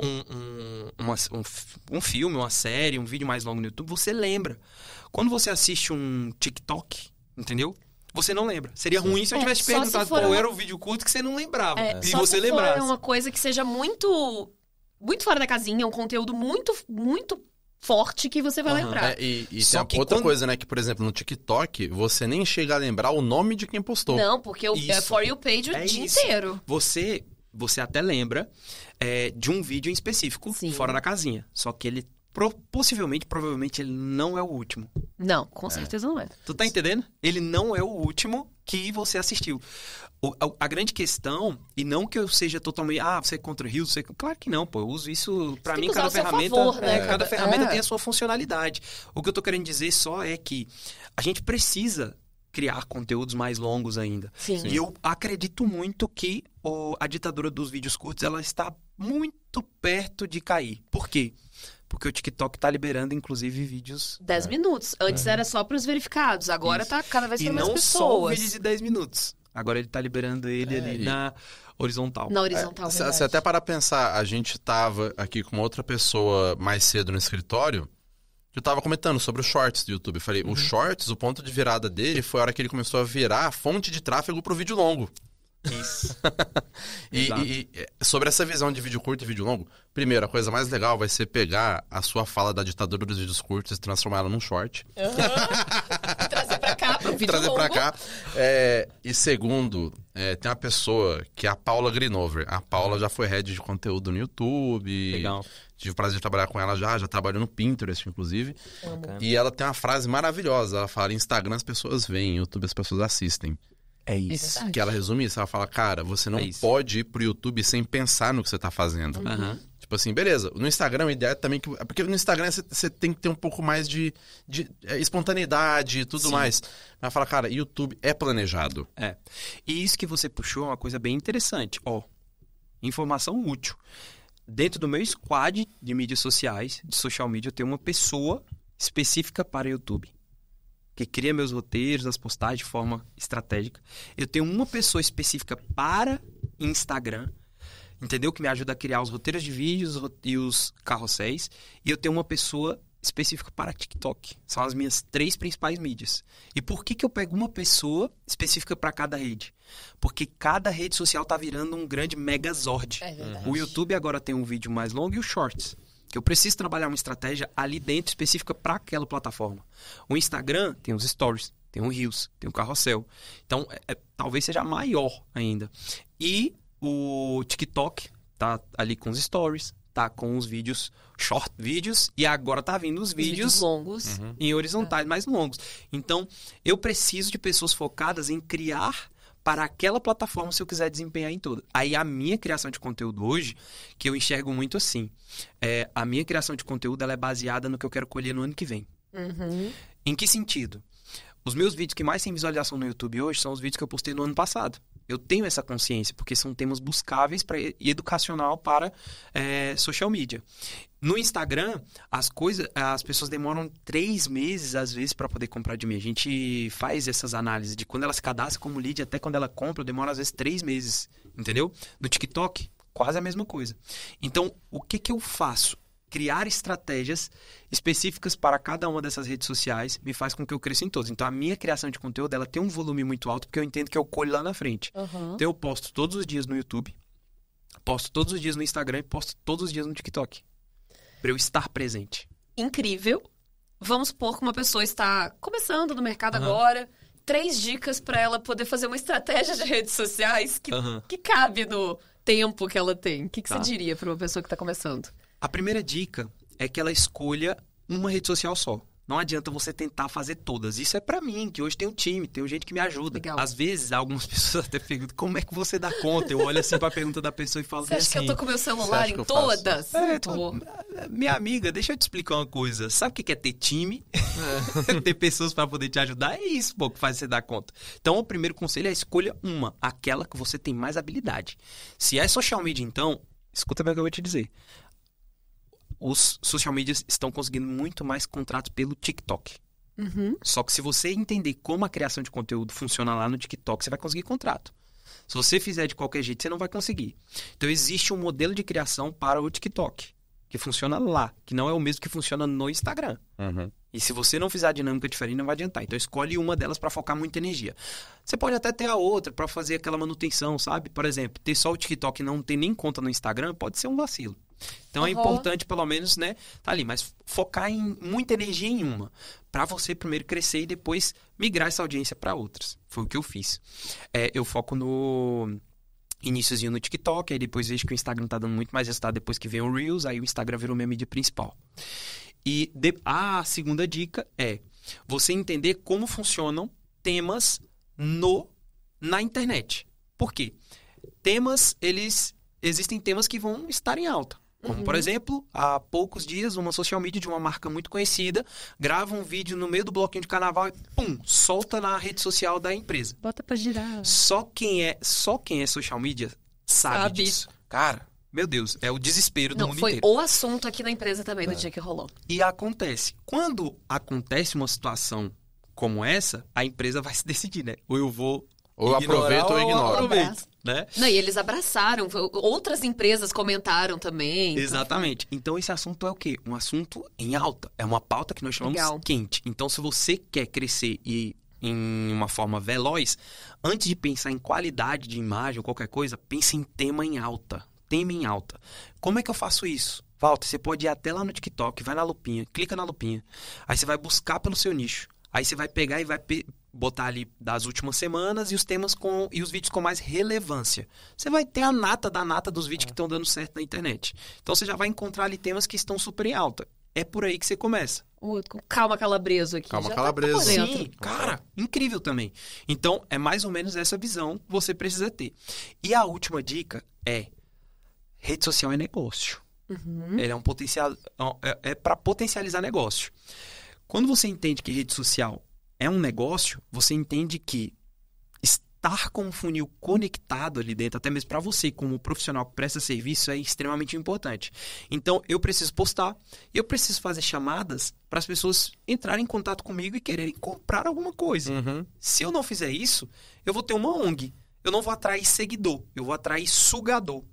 um, um, uma, um, um, filme, uma série, um vídeo mais longo no YouTube, você lembra. Quando você assiste um TikTok, entendeu? Você não lembra. Seria ruim se eu é, tivesse é, perguntado qual uma... era o vídeo curto que você não lembrava. É, e você se lembrasse. For uma coisa que seja muito muito fora da casinha, um conteúdo muito, muito forte que você vai uhum. lembrar. É, e, e Só tem outra quando... coisa, né? Que, por exemplo, no TikTok, você nem chega a lembrar o nome de quem postou. Não, porque o é, isso. For You Page o é dia isso. inteiro. Você, você até lembra é, de um vídeo em específico, Sim. fora da casinha. Só que ele Pro, possivelmente, provavelmente, ele não é o último. Não, com certeza não é. Tu tá entendendo? Ele não é o último que você assistiu. O, a, a, grande questão, e não que eu seja totalmente, ah, você é contra o Rio, você... Claro que não, pô. Eu uso isso, para mim, cada ferramenta, favor, né? é, cada é. ferramenta tem a sua funcionalidade. O que eu tô querendo dizer só é que a gente precisa criar conteúdos mais longos ainda. Sim. E eu acredito muito que o, a ditadura dos vídeos curtos, ela está muito perto de cair. Por quê? Porque o TikTok tá liberando, inclusive, vídeos. 10 né? minutos. Antes uhum. era só para os verificados. Agora Isso. tá cada vez mais pessoas. E não só vídeos de 10 minutos. Agora ele tá liberando ele é, ali e... na horizontal. Na horizontal, é, se, até para pensar, a gente tava aqui com outra pessoa mais cedo no escritório. Eu tava comentando sobre os shorts do YouTube. Eu falei, uhum. o shorts, o ponto de virada dele foi a hora que ele começou a virar a fonte de tráfego pro vídeo longo. Isso. e, e, e, é, sobre essa visão de vídeo curto e vídeo longo, primeiro, a coisa mais legal vai ser pegar a sua fala da ditadura dos vídeos curtos e transformar ela num short. Uhum. trazer pra cá, pro vídeo Trazer longo. pra cá. É, e segundo, é, tem uma pessoa que é a Paula Greenover. A Paula já foi head de conteúdo no YouTube. Legal. Tive o prazer de trabalhar com ela já, já trabalhou no Pinterest, inclusive. Amo. E ela tem uma frase maravilhosa. Ela fala: Instagram as pessoas veem, YouTube as pessoas assistem. É isso. Exatamente. Que ela resume isso, ela fala, cara, você não é pode ir pro YouTube sem pensar no que você tá fazendo. Uhum. Tipo assim, beleza, no Instagram a ideia é também que. É porque no Instagram você, tem que ter um pouco mais de, de é, espontaneidade e tudo Sim. mais. Mas fala, cara, YouTube é planejado. É. E isso que você puxou é uma coisa bem interessante. Ó, informação útil. Dentro do meu squad de mídias sociais, de social media, eu tenho uma pessoa específica para YouTube que cria meus roteiros, as postagens de forma estratégica. Eu tenho uma pessoa específica para Instagram, entendeu? Que me ajuda a criar os roteiros de vídeos e os carrosséis. E eu tenho uma pessoa específica para TikTok. São as minhas três principais mídias. E por que, que eu pego uma pessoa específica para cada rede? Porque cada rede social tá virando um grande megazord. É o YouTube agora tem um vídeo mais longo e os shorts. Eu preciso trabalhar uma estratégia ali dentro específica para aquela plataforma. O Instagram tem os stories, tem o Reels, tem o carrossel. Então, é, é, talvez seja maior ainda. E o TikTok tá ali com os stories, tá com os vídeos short vídeos e agora tá vindo os vídeos, vídeos longos uhum. em horizontais mais longos. Então, eu preciso de pessoas focadas em criar para aquela plataforma se eu quiser desempenhar em tudo. Aí a minha criação de conteúdo hoje, que eu enxergo muito assim, é, a minha criação de conteúdo ela é baseada no que eu quero colher no ano que vem. Uhum. Em que sentido? Os meus vídeos que mais têm visualização no YouTube hoje são os vídeos que eu postei no ano passado. Eu tenho essa consciência, porque são temas buscáveis pra, e educacional para é, social media. No Instagram, as coisas, as pessoas demoram três meses, às vezes, para poder comprar de mim. A gente faz essas análises de quando ela se cadastra como lead até quando ela compra, demora às vezes três meses, entendeu? No TikTok, quase a mesma coisa. Então, o que, que eu faço? Criar estratégias específicas para cada uma dessas redes sociais me faz com que eu cresça em todas. Então, a minha criação de conteúdo ela tem um volume muito alto, porque eu entendo que eu colho lá na frente. Uhum. Então, eu posto todos os dias no YouTube, posto todos os dias no Instagram e posto todos os dias no TikTok para eu estar presente. Incrível. Vamos supor que uma pessoa está começando no mercado uhum. agora. Três dicas para ela poder fazer uma estratégia de redes sociais que, uhum. que cabe no tempo que ela tem. O que, que tá. você diria para uma pessoa que está começando? A primeira dica é que ela escolha uma rede social só. Não adianta você tentar fazer todas. Isso é para mim, que hoje tem um time, tem gente que me ajuda. Legal. Às vezes, algumas pessoas até perguntam como é que você dá conta. Eu olho assim pra pergunta da pessoa e falo Você acha assim, que eu tô com meu celular em todas? É, tô... Minha amiga, deixa eu te explicar uma coisa. Sabe o que é ter time? É. ter pessoas para poder te ajudar? É isso, pô, que faz você dar conta. Então, o primeiro conselho é escolha uma, aquela que você tem mais habilidade. Se é social media, então, escuta bem o que eu vou te dizer os social medias estão conseguindo muito mais contratos pelo TikTok. Uhum. Só que se você entender como a criação de conteúdo funciona lá no TikTok, você vai conseguir contrato. Se você fizer de qualquer jeito, você não vai conseguir. Então existe um modelo de criação para o TikTok que funciona lá, que não é o mesmo que funciona no Instagram. Uhum. E se você não fizer a dinâmica diferente, não vai adiantar. Então escolhe uma delas para focar muita energia. Você pode até ter a outra para fazer aquela manutenção, sabe? Por exemplo, ter só o TikTok e não ter nem conta no Instagram pode ser um vacilo. Então uhum. é importante, pelo menos, né, tá ali, mas focar em muita energia em uma, para você primeiro crescer e depois migrar essa audiência para outras. Foi o que eu fiz. É, eu foco no iníciozinho no TikTok, aí depois vejo que o Instagram tá dando muito mais resultado depois que vem o Reels, aí o Instagram virou minha mídia principal. E de... a segunda dica é você entender como funcionam temas no na internet. Por quê? Temas, eles existem temas que vão estar em alta. Como, uhum. por exemplo, há poucos dias, uma social media de uma marca muito conhecida grava um vídeo no meio do bloquinho de carnaval e, pum, solta na rede social da empresa. Bota pra girar. Só quem é, só quem é social media sabe, sabe. disso. Cara, meu Deus, é o desespero do Não, mundo foi inteiro. Foi o assunto aqui na empresa também é. do dia que rolou. E acontece. Quando acontece uma situação como essa, a empresa vai se decidir, né? Ou eu vou. Ou ignorar, aproveito ou, ou ignoro. Aproveito né? Não, e eles abraçaram, outras empresas comentaram também. Então. Exatamente. Então, esse assunto é o quê? Um assunto em alta. É uma pauta que nós chamamos Legal. quente. Então, se você quer crescer e em uma forma veloz, antes de pensar em qualidade de imagem ou qualquer coisa, pense em tema em alta. Tema em alta. Como é que eu faço isso? Walter, você pode ir até lá no TikTok, vai na lupinha, clica na lupinha. Aí você vai buscar pelo seu nicho. Aí você vai pegar e vai botar ali das últimas semanas e os temas com e os vídeos com mais relevância. Você vai ter a nata da nata dos vídeos é. que estão dando certo na internet. Então você já vai encontrar ali temas que estão super em alta. É por aí que você começa. calma calabreso aqui. Calma já calabreso. Tá Sim, cara, incrível também. Então, é mais ou menos essa visão que você precisa ter. E a última dica é: rede social é negócio. Uhum. Ele é um potencial. É, é, é para potencializar negócio. Quando você entende que rede social é um negócio, você entende que estar com o funil conectado ali dentro, até mesmo para você como profissional que presta serviço, é extremamente importante. Então, eu preciso postar, eu preciso fazer chamadas para as pessoas entrarem em contato comigo e quererem comprar alguma coisa. Uhum. Se eu não fizer isso, eu vou ter uma ONG. Eu não vou atrair seguidor, eu vou atrair sugador.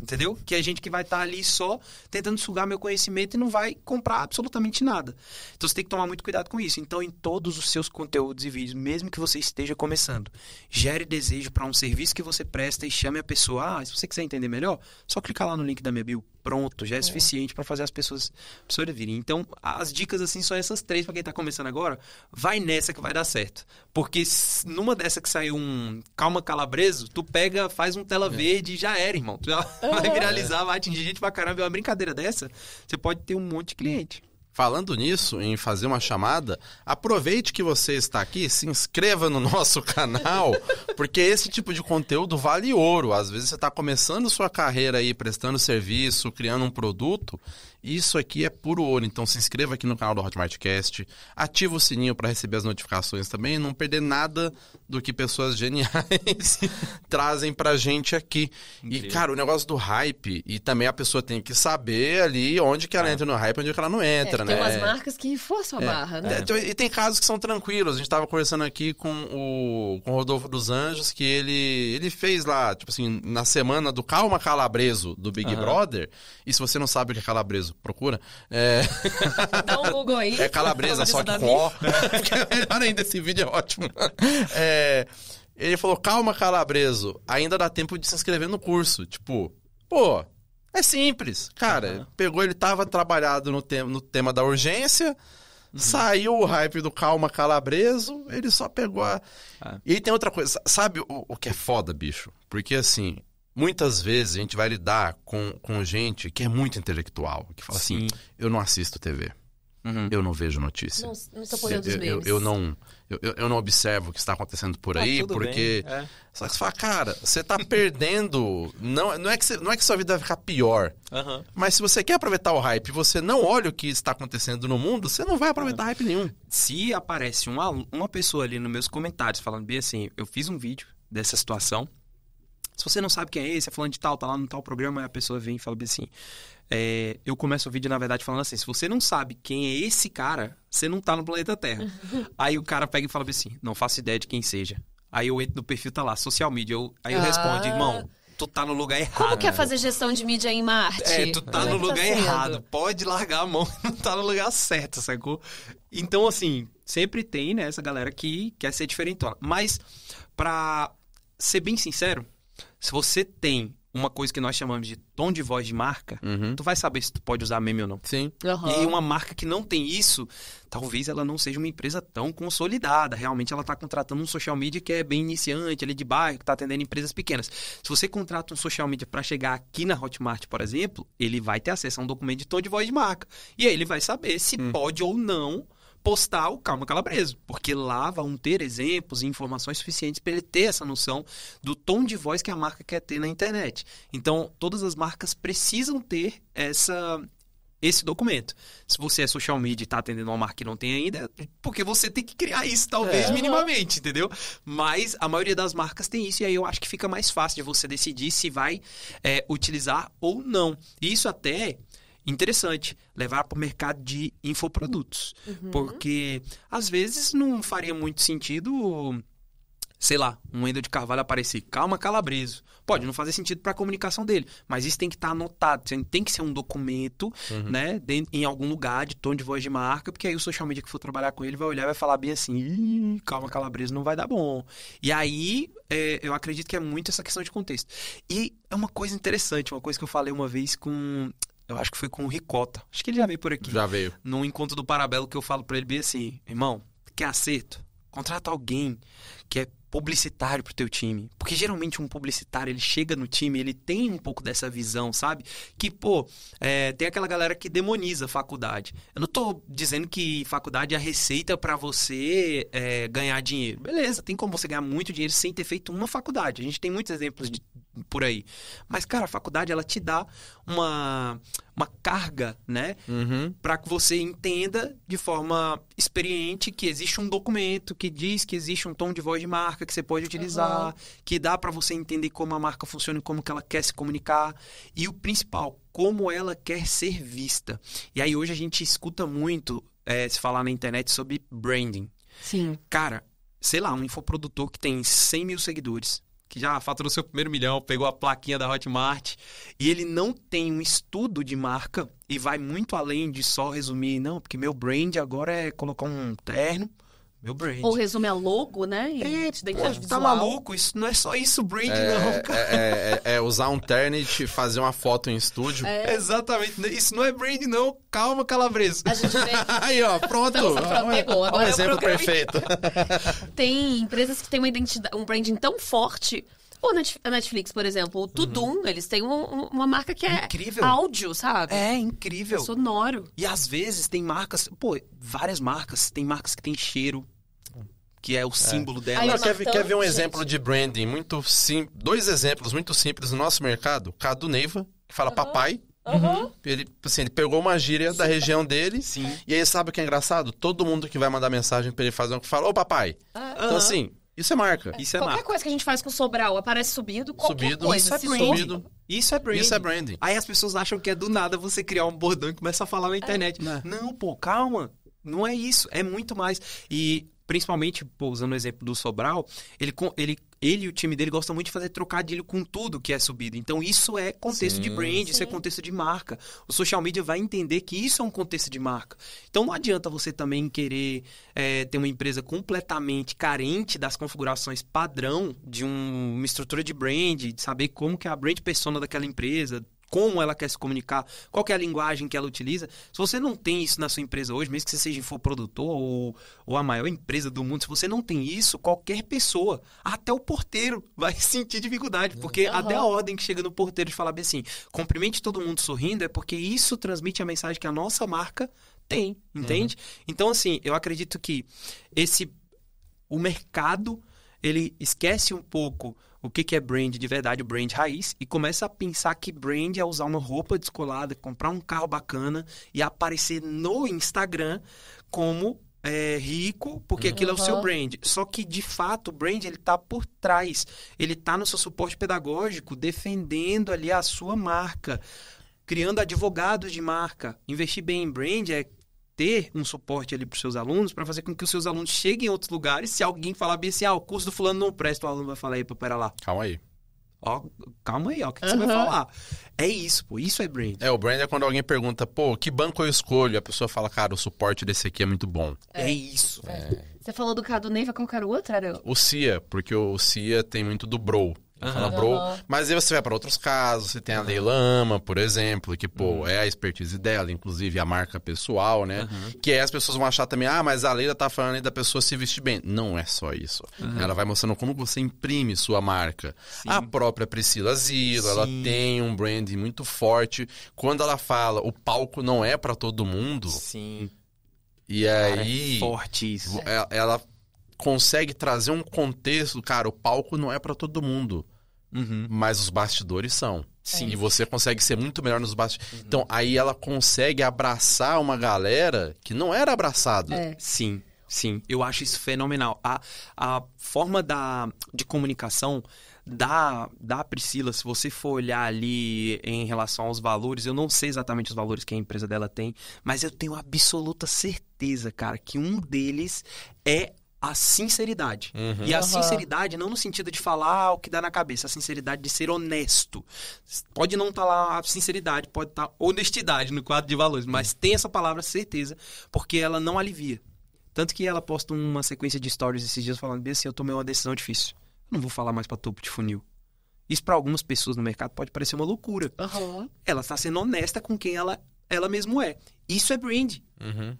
Entendeu? Que é gente que vai estar tá ali só tentando sugar meu conhecimento e não vai comprar absolutamente nada. Então você tem que tomar muito cuidado com isso. Então, em todos os seus conteúdos e vídeos, mesmo que você esteja começando, gere desejo para um serviço que você presta e chame a pessoa. Ah, se você quiser entender melhor, só clicar lá no link da minha bio. Pronto, já é, é. suficiente para fazer as pessoas sobrevirem. Então, as dicas assim são essas três para quem está começando agora. Vai nessa que vai dar certo. Porque numa dessa que saiu um calma calabreso, tu pega, faz um tela é. verde e já era, irmão. Tu já vai viralizar, vai atingir gente pra caramba. É uma brincadeira dessa, você pode ter um monte de cliente. Falando nisso, em fazer uma chamada, aproveite que você está aqui, se inscreva no nosso canal, porque esse tipo de conteúdo vale ouro. Às vezes você está começando sua carreira aí, prestando serviço, criando um produto, isso aqui é puro ouro, então se inscreva aqui no canal do Hotmartcast, ativa o sininho para receber as notificações também e não perder nada do que pessoas geniais trazem pra gente aqui. Incrível. E, cara, o negócio do hype, e também a pessoa tem que saber ali onde que ela é. entra no hype e onde que ela não é, entra, é, né? Tem umas marcas que forçam a é. barra, né? É, e tem casos que são tranquilos. A gente tava conversando aqui com o, com o Rodolfo dos Anjos, que ele, ele fez lá, tipo assim, na semana do Calma Calabreso do Big uhum. Brother. E se você não sabe o que é calabreso, calabresa, procura. É... Dá um Google aí. É calabresa, só que com é melhor ainda, esse vídeo é ótimo. É... Ele falou, calma, calabreso, ainda dá tempo de se inscrever no curso. Tipo, pô, é simples. Cara, uhum. pegou, ele tava trabalhado no, te no tema da urgência, uhum. saiu o hype do calma calabreso, ele só pegou a. É. E aí tem outra coisa. Sabe o, o que é foda, bicho? Porque assim, Muitas vezes a gente vai lidar com, com gente que é muito intelectual, que fala assim, Sim. assim: eu não assisto TV. Uhum. Eu não vejo notícia. Não, não estou eu, eu, eu, não, eu, eu, não observo o que está acontecendo por ah, aí, porque. é. Só que você fala, cara, você está perdendo. Não, não, é que você, não é que sua vida vai ficar pior. Uhum. Mas se você quer aproveitar o hype você não olha o que está acontecendo no mundo, você não vai aproveitar uhum. hype nenhum. Se aparece uma, uma pessoa ali nos meus comentários falando bem assim, eu fiz um vídeo dessa situação se você não sabe quem é esse, é falando de tal, tá lá no tal programa, a pessoa vem e fala assim. É, eu começo o vídeo, na verdade, falando assim: se você não sabe quem é esse cara, você não tá no planeta Terra. aí o cara pega e fala assim: não faço ideia de quem seja. Aí eu entro no perfil, tá lá, social media. Eu, aí eu ah. respondo, irmão, tu tá no lugar errado. Como que é fazer gestão de mídia em Marte? É, tu tá no é tá lugar tá errado. Pode largar a mão, não tá no lugar certo, sacou? Então, assim, sempre tem, né, essa galera que quer ser diferentona. Mas, pra ser bem sincero, se você tem uma coisa que nós chamamos de tom de voz de marca, uhum. tu vai saber se tu pode usar meme ou não. Sim. Uhum. E uma marca que não tem isso, talvez ela não seja uma empresa tão consolidada. Realmente ela está contratando um social media que é bem iniciante, ali de bairro, que está atendendo empresas pequenas. Se você contrata um social media para chegar aqui na Hotmart, por exemplo, ele vai ter acesso a um documento de tom de voz de marca. E aí ele vai saber se hum. pode ou não postar o Calma Calabreso, porque lá vão ter exemplos e informações suficientes para ele ter essa noção do tom de voz que a marca quer ter na internet. Então, todas as marcas precisam ter essa esse documento. Se você é social media e está atendendo uma marca que não tem ainda, é porque você tem que criar isso, talvez, é. minimamente, entendeu? Mas a maioria das marcas tem isso, e aí eu acho que fica mais fácil de você decidir se vai é, utilizar ou não. E isso até interessante levar para o mercado de infoprodutos. Uhum. Porque às vezes não faria muito sentido, sei lá, um Endo de Carvalho aparecer, calma, calabreso. Pode não fazer sentido para a comunicação dele, mas isso tem que estar tá anotado, tem que ser um documento, uhum. né, em algum lugar, de tom de voz de marca, porque aí o social media que for trabalhar com ele vai olhar e vai falar bem assim, calma, calabreso, não vai dar bom. E aí, é, eu acredito que é muito essa questão de contexto. E é uma coisa interessante, uma coisa que eu falei uma vez com eu acho que foi com o Ricota. Acho que ele já veio por aqui. Já veio. Num encontro do Parabelo que eu falo para ele bem assim, irmão, quer acerto. Contrata alguém que é publicitário pro teu time. Porque geralmente um publicitário, ele chega no time, ele tem um pouco dessa visão, sabe? Que, pô, é, tem aquela galera que demoniza a faculdade. Eu não tô dizendo que faculdade é a receita para você é, ganhar dinheiro. Beleza, tem como você ganhar muito dinheiro sem ter feito uma faculdade. A gente tem muitos exemplos de, por aí. Mas, cara, a faculdade, ela te dá uma, uma carga, né? Uhum. Para que você entenda de forma experiente que existe um documento que diz que existe um tom de voz de marca que você pode utilizar, uhum. que dá para você entender como a marca funciona e como que ela quer se comunicar. E o principal, como ela quer ser vista. E aí, hoje a gente escuta muito é, se falar na internet sobre branding. Sim. Cara, sei lá, um infoprodutor que tem 100 mil seguidores, que já faturou seu primeiro milhão, pegou a plaquinha da Hotmart, e ele não tem um estudo de marca e vai muito além de só resumir, não, porque meu brand agora é colocar um terno, meu brand. Ou resume a é logo, né? E é, pô, tá maluco? Isso não é só isso, brand, é, não, cara. É, é, é, é usar um ternet e fazer uma foto em estúdio. É. Exatamente. Isso não é brand, não. Calma, Calabresa. Aí, ó, pronto. Então, pegou. Agora um exemplo perfeito. Tem empresas que têm uma identidade, um branding tão forte a Netflix, por exemplo, o uhum. Tudum, uhum. eles têm um, uma marca que é incrível. áudio, sabe? É, incrível. É sonoro. E às vezes tem marcas, pô, várias marcas, tem marcas que tem cheiro, que é o é. símbolo ah, dela. Aí, quer, quer, ver um gente. exemplo de branding muito sim, dois exemplos muito simples no nosso mercado? Cadu Neiva, que fala uhum. papai. Uhum. Ele, assim, ele pegou uma gíria sim. da região dele. Sim. E aí, sabe o que é engraçado? Todo mundo que vai mandar mensagem para ele fazer um que fala, ô papai. Ah. Então, assim, isso é marca. É, isso é Qualquer marca. coisa que a gente faz com Sobral aparece subido, qualquer subido, coisa. Isso é branding. Subido. Isso é branding. Isso é branding. Aí as pessoas acham que é do nada você criar um bordão e começa a falar na internet. É. Não, pô, calma. Não é isso. É muito mais. E principalmente, pô, usando o exemplo do Sobral, ele, ele ele e o time dele gostam muito de fazer trocadilho com tudo que é subido. Então isso é contexto sim, de brand, sim. isso é contexto de marca. O social media vai entender que isso é um contexto de marca. Então não adianta você também querer é, ter uma empresa completamente carente das configurações padrão de um, uma estrutura de brand, de saber como que é a brand persona daquela empresa, como ela quer se comunicar, qual é a linguagem que ela utiliza. Se você não tem isso na sua empresa hoje, mesmo que você seja produtor ou, ou a maior empresa do mundo, se você não tem isso, qualquer pessoa, até o porteiro, vai sentir dificuldade. Uhum. Porque uhum. até a ordem que chega no porteiro de falar bem assim, cumprimente todo mundo sorrindo, é porque isso transmite a mensagem que a nossa marca tem, entende? Uhum. Então, assim, eu acredito que esse o mercado, ele esquece um pouco o que, que é brand de verdade, o brand raiz, e começa a pensar que brand é usar uma roupa descolada, comprar um carro bacana e aparecer no Instagram como é, rico, porque uhum. aquilo é o seu uhum. brand. Só que, de fato, o brand ele tá por trás. Ele tá no seu suporte pedagógico, defendendo ali a sua marca, criando advogados de marca. Investir bem em brand é ter um suporte ali para os seus alunos, para fazer com que os seus alunos cheguem em outros lugares. Se alguém falar bem assim, ah, o curso do fulano não presta, o aluno vai falar, epa, pera lá. Calma aí. Ó, calma aí, ó, o que, uhum. você vai falar? É isso, pô, isso é brand. É, o brand é quando alguém pergunta, pô, que banco eu escolho? A pessoa fala, cara, o suporte desse aqui é muito bom. É, é isso. É. Você falou do Cadu Neiva, qual era o outro? Era... O CIA, porque o CIA tem muito do bro. Uhum. Fala bro. Uhum. Mas aí você vai para outros casos, você tem a Leila Ama, por exemplo, que, pô, uhum. é a expertise dela, inclusive a marca pessoal, né? Uhum. Que aí as pessoas vão achar também, ah, mas a Leila tá falando aí da pessoa se vestir bem. Não é só isso. Ela vai mostrando como você imprime sua marca. Sim. A própria Priscila Zila, ela tem um branding muito forte. Quando ela fala, o palco não é para todo mundo. Sim. E Cara, é aí. forte isso. É, ela, ela consegue trazer um contexto. Cara, o palco não é para todo mundo. Uhum. Mas os bastidores são. Sim. E você consegue ser muito melhor nos bastidores. Uhum. Então, aí ela consegue abraçar uma galera que não era abraçada. É. Sim, sim. Eu acho isso fenomenal. A, a forma da, de comunicação da, da Priscila, se você for olhar ali em relação aos valores, eu não sei exatamente os valores que a empresa dela tem, mas eu tenho absoluta certeza, cara, que um deles é a sinceridade. Uhum. E a sinceridade não no sentido de falar o que dá na cabeça, a sinceridade de ser honesto. Pode não estar tá lá a sinceridade, pode estar tá honestidade no quadro de valores, mas uhum. tem essa palavra certeza, porque ela não alivia. Tanto que ela posta uma sequência de stories esses dias falando bem assim, eu tomei uma decisão difícil. Não vou falar mais para topo de funil. Isso para algumas pessoas no mercado pode parecer uma loucura. Uhum. Ela está sendo honesta com quem ela, ela mesmo é. Isso é brand. Uhum.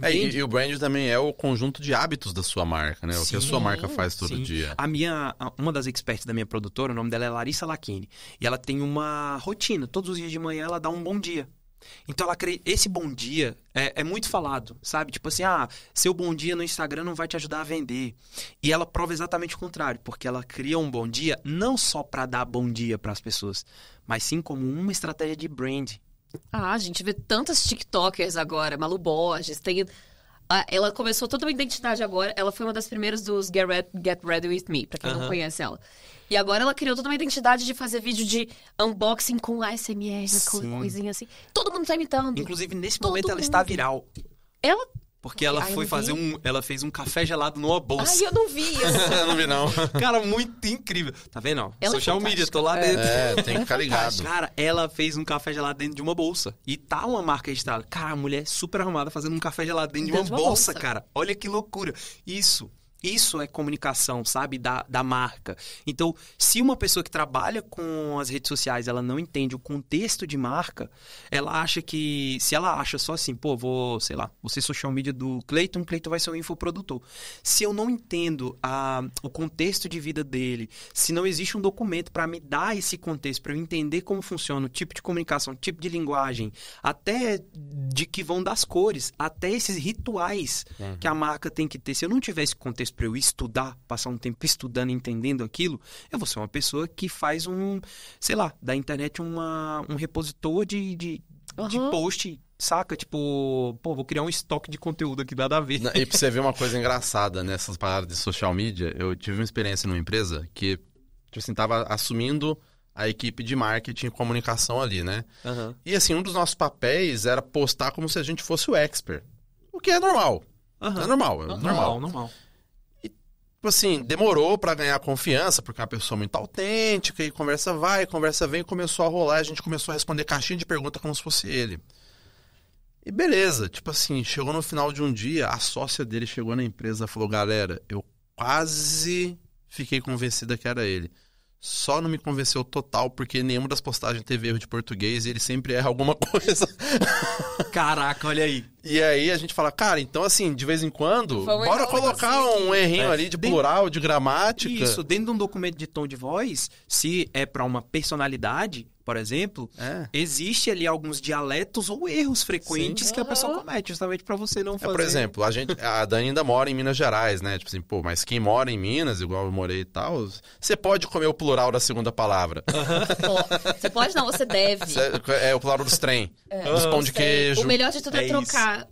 É, e, e, o brand também é o conjunto de hábitos da sua marca, né? Sim, é o que a sua marca faz todo sim. dia. A minha, uma das experts da minha produtora, o nome dela é Larissa Laquini, e ela tem uma rotina. Todos os dias de manhã ela dá um bom dia. Então ela cria esse bom dia é, é, muito falado, sabe? Tipo assim, ah, seu bom dia no Instagram não vai te ajudar a vender. E ela prova exatamente o contrário, porque ela cria um bom dia não só para dar bom dia para as pessoas, mas sim como uma estratégia de brand ah, a gente vê tantas TikTokers agora, Malu Borges, tem. Ah, ela começou toda uma identidade agora. Ela foi uma das primeiras dos Get, Get Ready With Me, pra quem não conhece ela. E agora ela criou toda uma identidade de fazer vídeo de unboxing com ASMR, com coisinha assim. Todo mundo tá imitando. Inclusive, nesse todo momento, mundo. ela está viral. Ela porque ela Ai, foi fazer um. Ela fez um café gelado numa bolsa. Ai, eu não vi isso. não vi, não. Cara, muito incrível. Tá vendo? ela é social é media, tô lá dentro. É, tem que ficar ligado. Cara, ela fez um café gelado dentro de uma bolsa. E tá uma marca registrada. Cara, a mulher é super arrumada fazendo um café gelado dentro, dentro de uma, de uma bolsa, bolsa, cara. Olha que loucura. Isso isso é comunicação, sabe? Da, da marca. Então, se uma pessoa que trabalha com as redes sociais, ela não entende o contexto de marca, ela acha que. Se ela acha só assim, pô, vou, sei lá, você social media do Cleiton, Cleiton vai ser um infoprodutor. Se eu não entendo a, o contexto de vida dele, se não existe um documento para me dar esse contexto, para eu entender como funciona o tipo de comunicação, o tipo de linguagem, até de que vão das cores, até esses rituais uhum. que a marca tem que ter. Se eu não tiver esse contexto, para eu estudar, passar um tempo estudando, entendendo aquilo, eu vou ser uma pessoa que faz um, sei lá, da internet uma, um repositor de, de, uhum. de post Saca? Tipo, pô, vou criar um estoque de conteúdo aqui, nada a ver. E pra você ver uma coisa engraçada nessas né? paradas de social media, eu tive uma experiência numa empresa que, tipo assim, tava assumindo a equipe de marketing e comunicação ali, né? Uhum. E assim, um dos nossos papéis era postar como se a gente fosse o expert. O que é normal. Uhum. É normal, é normal. Normal, normal tipo assim, demorou para ganhar confiança, porque é uma pessoa muito autêntica, e conversa vai, conversa vem, começou a rolar, a gente começou a responder caixinha de pergunta como se fosse ele. E beleza, tipo assim, chegou no final de um dia, a sócia dele chegou na empresa e falou: galera, eu quase fiquei convencida que era ele só não me convenceu total, porque nenhuma das postagens teve erro de português e ele sempre erra alguma coisa. Caraca, olha aí. E aí a gente fala, cara, então assim, de vez em quando, Vamos bora colocar um errinho é. ali de plural, de gramática. Isso, dentro de um documento de tom de voz, se é para uma personalidade, por exemplo, é. existe ali alguns dialetos ou erros frequentes Sim. que a pessoa comete, justamente para você não fazer. É, por exemplo, a gente, a Dani ainda mora em Minas Gerais, né? Tipo assim, pô, mas quem mora em Minas, igual eu morei e tal, você pode comer o plural da segunda palavra. Uhum. você pode não, você deve. Cê, é, o plural dos trem, é. dos pão de queijo. O melhor de tudo é, é trocar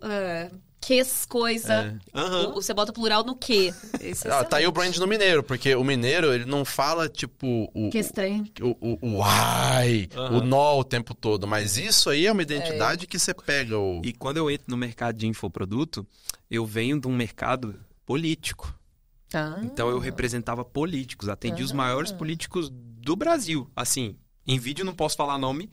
ques coisa. É. Uhum. O, você bota o plural no que. É ah, tá aí o brand no mineiro, porque o mineiro, ele não fala, tipo, o. Que estranho. O, o, o, o ai, uhum. o nó o tempo todo. Mas isso aí é uma é. identidade é. que você pega o. E quando eu entro no mercado de infoproduto, eu venho de um mercado político. Ah. Então eu representava políticos, atendi ah. os maiores políticos do Brasil. Assim, em vídeo não posso falar nome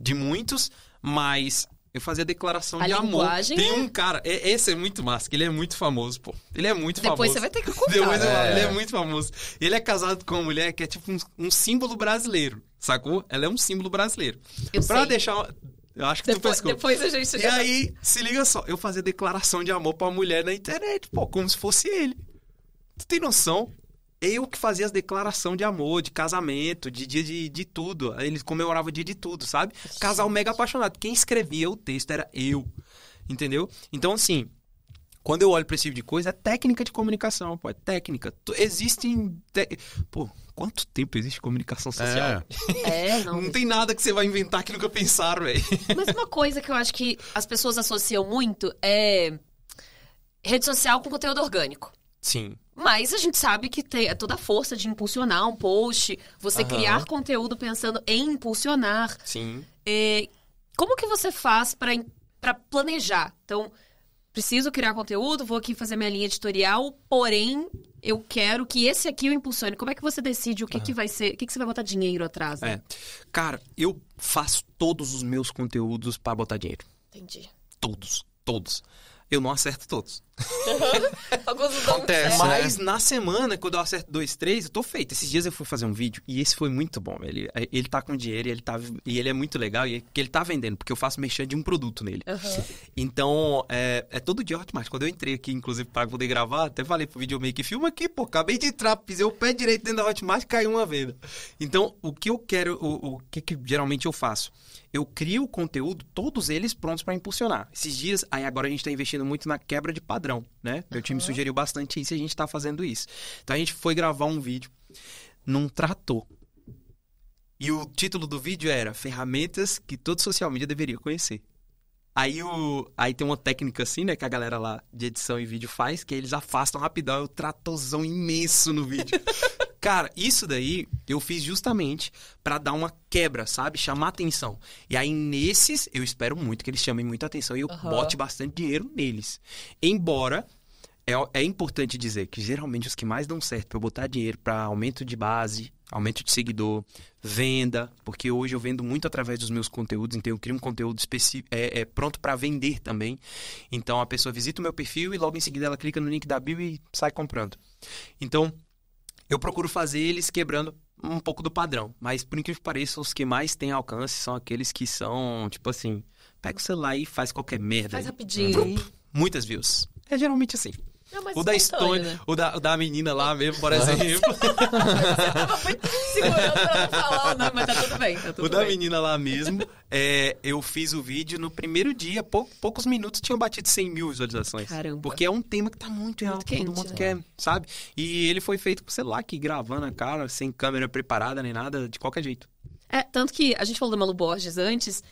de muitos, mas eu fazia declaração a de linguagem... amor. Tem é um cara, é, esse é muito massa, que ele é muito famoso, pô. Ele é muito Depois famoso. Depois você vai ter que contar. Depois é. Ele é muito famoso. Ele é casado com uma mulher que é tipo um, um símbolo brasileiro, sacou? Ela é um símbolo brasileiro. Eu pra sei. deixar eu acho que depois, tu pescou. Depois a gente... E aí, se liga só, eu fazia declaração de amor pra mulher na internet, pô, como se fosse ele. Tu tem noção? Eu que fazia as declarações de amor, de casamento, de dia de, de tudo. Eles comemoravam o dia de tudo, sabe? Casal mega apaixonado. Quem escrevia o texto era eu. Entendeu? Então, assim, quando eu olho para esse tipo de coisa, é técnica de comunicação, pô, é técnica. Existem. Te... Pô, quanto tempo existe comunicação social? É, é não. não tem nada que você vai inventar que nunca pensaram, velho. Mas uma coisa que eu acho que as pessoas associam muito é rede social com conteúdo orgânico. Sim. Mas a gente sabe que tem é toda a força de impulsionar um post, você criar conteúdo pensando em impulsionar. Sim. É, como que você faz para planejar? Então, preciso criar conteúdo, vou aqui fazer minha linha editorial, porém eu quero que esse aqui o impulsione. Como é que você decide o que, uhum. que vai ser, o que, que você vai botar dinheiro atrás? Né? É. Cara, eu faço todos os meus conteúdos para botar dinheiro. Entendi. Todos, todos eu não acerto todos. Alguns não Acontece, né? Mas na semana, quando eu acerto dois, três, eu tô feito. Esses dias eu fui fazer um vídeo e esse foi muito bom. Ele, ele tá com dinheiro ele tá, e ele é muito legal e é ele tá vendendo, porque eu faço mexendo de um produto nele. Uhum. Então, é, é todo dia ótimo. quando eu entrei aqui, inclusive, pra poder gravar, até falei pro que filma aqui, pô, acabei de entrar, pisei o pé direito dentro da Hotmart e caiu uma venda. Então, o que eu quero, o, o que, que geralmente eu faço? eu crio o conteúdo, todos eles prontos para impulsionar. Esses dias, aí agora a gente está investindo muito na quebra de padrão, né? Meu uhum. time sugeriu bastante isso e a gente está fazendo isso. Então a gente foi gravar um vídeo num trator. E o título do vídeo era Ferramentas que todo social media deveria conhecer. Aí, o, aí tem uma técnica assim, né, que a galera lá de edição e vídeo faz, que eles afastam rapidão, é o tratozão imenso no vídeo. Cara, isso daí eu fiz justamente para dar uma quebra, sabe? Chamar atenção. E aí nesses, eu espero muito que eles chamem muita atenção e eu uhum. bote bastante dinheiro neles. Embora é, é, importante dizer que geralmente os que mais dão certo para botar dinheiro para aumento de base, aumento de seguidor, venda, porque hoje eu vendo muito através dos meus conteúdos, então eu crio um conteúdo específico, é, é pronto para vender também. Então a pessoa visita o meu perfil e logo em seguida ela clica no link da bio e sai comprando. Então eu procuro fazer eles quebrando um pouco do padrão. Mas, por incrível que pareça, os que mais têm alcance são aqueles que são, tipo assim, pega o celular e faz qualquer merda. Faz rapidinho. Muitas views. É geralmente assim. Não, o da é Stone, né? o, da, o da menina lá mesmo, por exemplo. Você tava muito segurando pra não falar o nome, mas tá tudo bem. Tá tudo o da bem. menina lá mesmo, é, eu fiz o vídeo no primeiro dia, pou, poucos minutos tinham batido 100 mil visualizações. Caramba. Porque é um tema que tá muito em alta, todo mundo né? quer, sabe? E ele foi feito, sei lá, que gravando a cara, sem câmera preparada nem nada, de qualquer jeito. É, tanto que a gente falou da Malu Borges antes,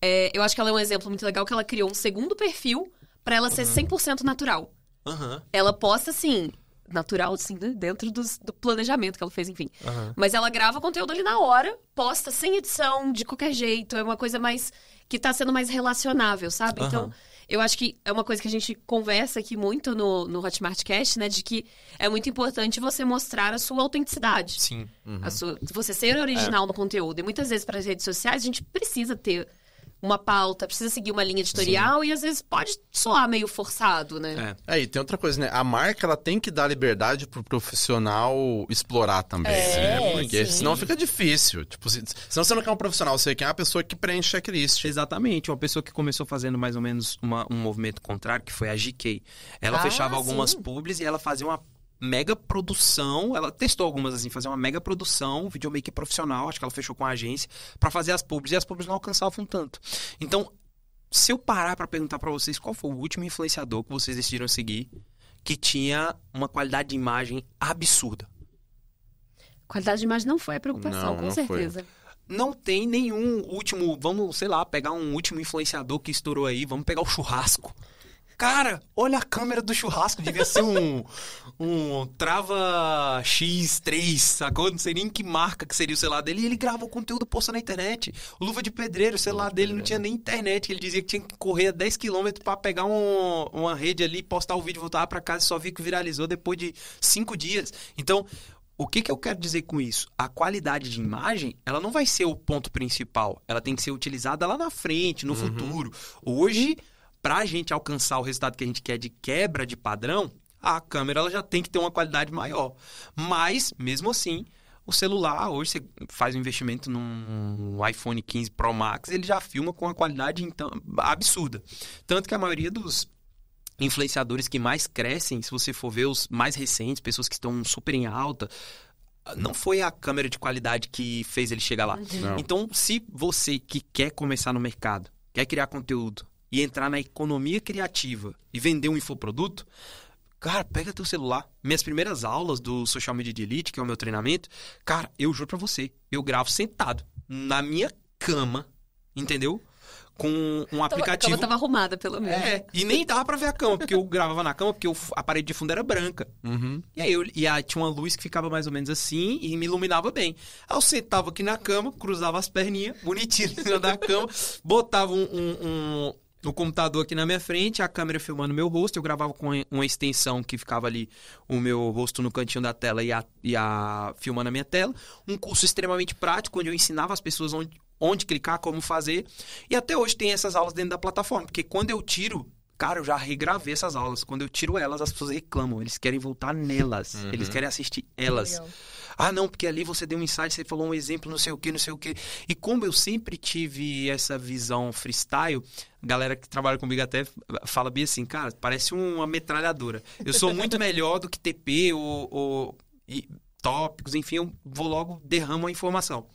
é, eu acho que ela é um exemplo muito legal que ela criou um segundo perfil para ela ser 100% uhum. natural. Uhum. Ela posta, assim, natural, assim, né, dentro do planejamento que ela fez, enfim. Uhum. Mas ela grava conteúdo ali na hora, posta sem edição, de qualquer jeito. É uma coisa mais. que tá sendo mais relacionável, sabe? Uhum. Então. Eu acho que é uma coisa que a gente conversa aqui muito no, no Hotmart Cast, né? De que é muito importante você mostrar a sua autenticidade. Sim. Uhum. A sua, você ser original é. no conteúdo. E muitas vezes para as redes sociais a gente precisa ter uma pauta, precisa seguir uma linha editorial Sim. e às vezes pode soar meio forçado, né? É. Aí é, tem outra coisa, né? A marca ela tem que dar liberdade pro profissional explorar também, é, né? Porque sim. senão fica difícil. Tipo, se, senão você não quer um profissional, você quer uma pessoa que preenche checklist. Exatamente, uma pessoa que começou fazendo mais ou menos uma, um movimento contrário, que foi a GK. Ela ah, fechava sim. algumas pubs e ela fazia uma mega produção. Ela testou algumas assim, fazer uma mega produção, videomaker profissional, acho que ela fechou com a agência, para fazer as pubs. E as pubs não alcançavam tanto. Então, se eu parar para perguntar para vocês qual foi o último influenciador que vocês decidiram seguir que tinha uma qualidade de imagem absurda. Qualidade de imagem não foi a preocupação, não, com não certeza. Foi não tem nenhum último. Vamos, sei lá, pegar um último influenciador que estourou aí, vamos pegar o churrasco. Cara, olha a câmera do churrasco, devia ser um, um Trava X3, sacou? Não sei nem que marca que seria o celular dele. E ele gravou conteúdo, posta na internet. Luva de Pedreiro, o celular dele não tinha nem internet. Ele dizia que tinha que correr a 10km para pegar um, uma rede ali, postar o vídeo, voltar para casa e só vi que viralizou depois de cinco dias. Então, o que, que eu quero dizer com isso? A qualidade de imagem, ela não vai ser o ponto principal. Ela tem que ser utilizada lá na frente, no uhum. futuro. Hoje, para a gente alcançar o resultado que a gente quer de quebra de padrão, a câmera ela já tem que ter uma qualidade maior. Mas, mesmo assim, o celular, hoje você faz um investimento num iPhone 15 Pro Max, ele já filma com uma qualidade então, absurda. Tanto que a maioria dos influenciadores que mais crescem, se você for ver os mais recentes, pessoas que estão super em alta, não foi a câmera de qualidade que fez ele chegar lá. Não. Então, se você que quer começar no mercado, quer criar conteúdo, e entrar na economia criativa e vender um infoproduto, cara, pega teu celular. Minhas primeiras aulas do Social Media de Elite, que é o meu treinamento, cara, eu juro pra você, eu gravo sentado na minha cama, entendeu? Com um aplicativo. A cama tava arrumada, pelo menos. É, e nem dava pra ver a cama, porque eu gravava na cama, porque eu, a parede de fundo era branca. Uhum. E aí eu, e a tinha uma luz que ficava mais ou menos assim e me iluminava bem. Aí eu sentava aqui na cama, cruzava as perninhas, bonitinho em cima da cama, botava um, um, um no computador aqui na minha frente, a câmera filmando meu rosto. Eu gravava com uma extensão que ficava ali o meu rosto no cantinho da tela e a, e a filmando a minha tela. Um curso extremamente prático, onde eu ensinava as pessoas onde, onde clicar, como fazer. E até hoje tem essas aulas dentro da plataforma, porque quando eu tiro Cara, eu já regravei essas aulas. Quando eu tiro elas, as pessoas reclamam. Eles querem voltar nelas. Uhum. Eles querem assistir elas. Legal. Ah, não, porque ali você deu um insight, você falou um exemplo, não sei o que, não sei o que. E como eu sempre tive essa visão freestyle, a galera que trabalha comigo até fala bem assim, cara, parece uma metralhadora. Eu sou muito melhor do que TP ou, ou e, tópicos, enfim, eu vou logo derramo a informação.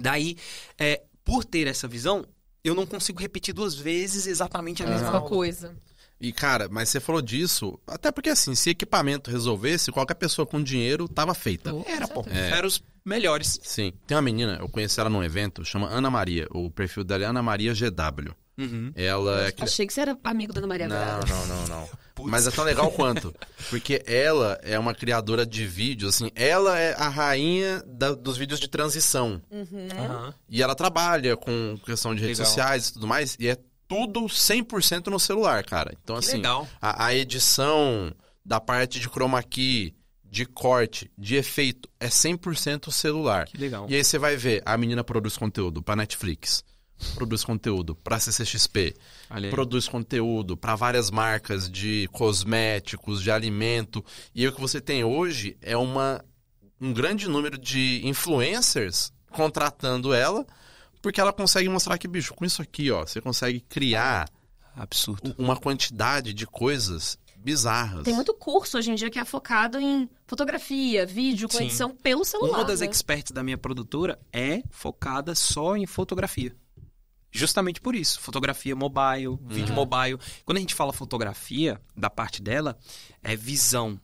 Daí, é, por ter essa visão, eu não consigo repetir duas vezes exatamente a é. mesma, mesma coisa. E, cara, mas você falou disso, até porque assim, se equipamento resolvesse, qualquer pessoa com dinheiro tava feita. Era, pô. É. Era os melhores. Sim. Tem uma menina, eu conheci ela num evento, chama Ana Maria. O perfil dela é Ana Maria GW. Uhum. Ela é Achei que você era amigo da Ana Maria Não, agora. não, não, não. Mas é tão legal quanto. Porque ela é uma criadora de vídeos, assim, ela é a rainha da, dos vídeos de transição. Uhum. Uhum. E ela trabalha com questão de redes legal. sociais e tudo mais, e é tudo 100% no celular, cara. Então, que assim, a, a, edição da parte de chroma key, de corte, de efeito, é 100% celular. Que legal. E aí você vai ver, a menina produz conteúdo para Netflix, produz conteúdo para CCXP, Ali. produz conteúdo para várias marcas de cosméticos, de alimento. E o que você tem hoje é uma, um grande número de influencers contratando ela porque ela consegue mostrar que, bicho, com isso aqui, ó, você consegue criar absurdo. Uma quantidade de coisas bizarras. Tem muito curso hoje em dia que é focado em fotografia, vídeo, com edição pelo celular. Uma das né? experts da minha produtora é focada só em fotografia. Justamente por isso, fotografia mobile, uhum. vídeo mobile. Quando a gente fala fotografia, da parte dela, é visão,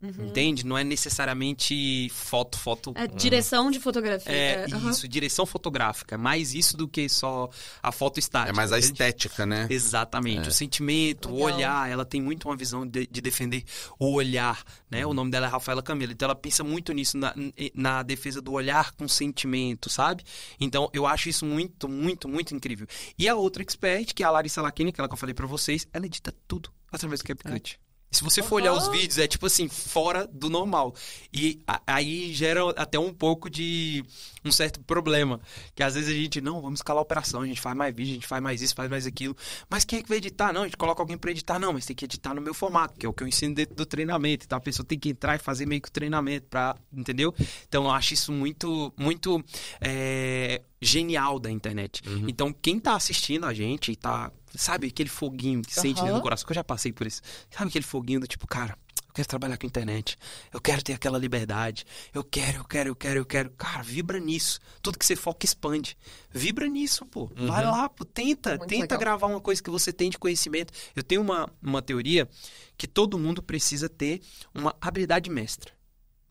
Uhum. Entende? Não é necessariamente foto, foto. É direção de fotografia. É, uhum. isso, direção fotográfica. É mais isso do que só a foto estática. É mais a estética, né? Exatamente. É. O sentimento, Legal. o olhar. Ela tem muito uma visão de, de defender o olhar, né? O uhum. nome dela é Rafaela Camila. Então ela pensa muito nisso, na, na defesa do olhar com sentimento, sabe? Então eu acho isso muito, muito, muito incrível. E a outra expert, que é a Larissa Laquini, que que eu falei para vocês, ela edita tudo através do CapCut. É. Se você for olhar os vídeos, é tipo assim, fora do normal. E aí gera até um pouco de um certo problema. Que às vezes a gente, não, vamos escalar a operação, a gente faz mais vídeo, a gente faz mais isso, faz mais aquilo. Mas quem é que vai editar? Não, a gente coloca alguém para editar, não, mas tem que editar no meu formato, que é o que eu ensino dentro do treinamento. Então a pessoa tem que entrar e fazer meio que o treinamento para, entendeu? Então eu acho isso muito, muito é, genial da internet. Uhum. Então quem tá assistindo a gente e tá, sabe, aquele foguinho que uhum. sente no coração, que eu já passei por isso. Sabe aquele foguinho do tipo, cara, quero trabalhar com internet. Eu quero ter aquela liberdade. Eu quero, eu quero, eu quero, eu quero. Cara, vibra nisso. Tudo que você foca expande. Vibra nisso, pô. Uhum. Vai lá, pô. Tenta. Muito tenta legal. gravar uma coisa que você tem de conhecimento. Eu tenho uma, uma teoria que todo mundo precisa ter uma habilidade mestra.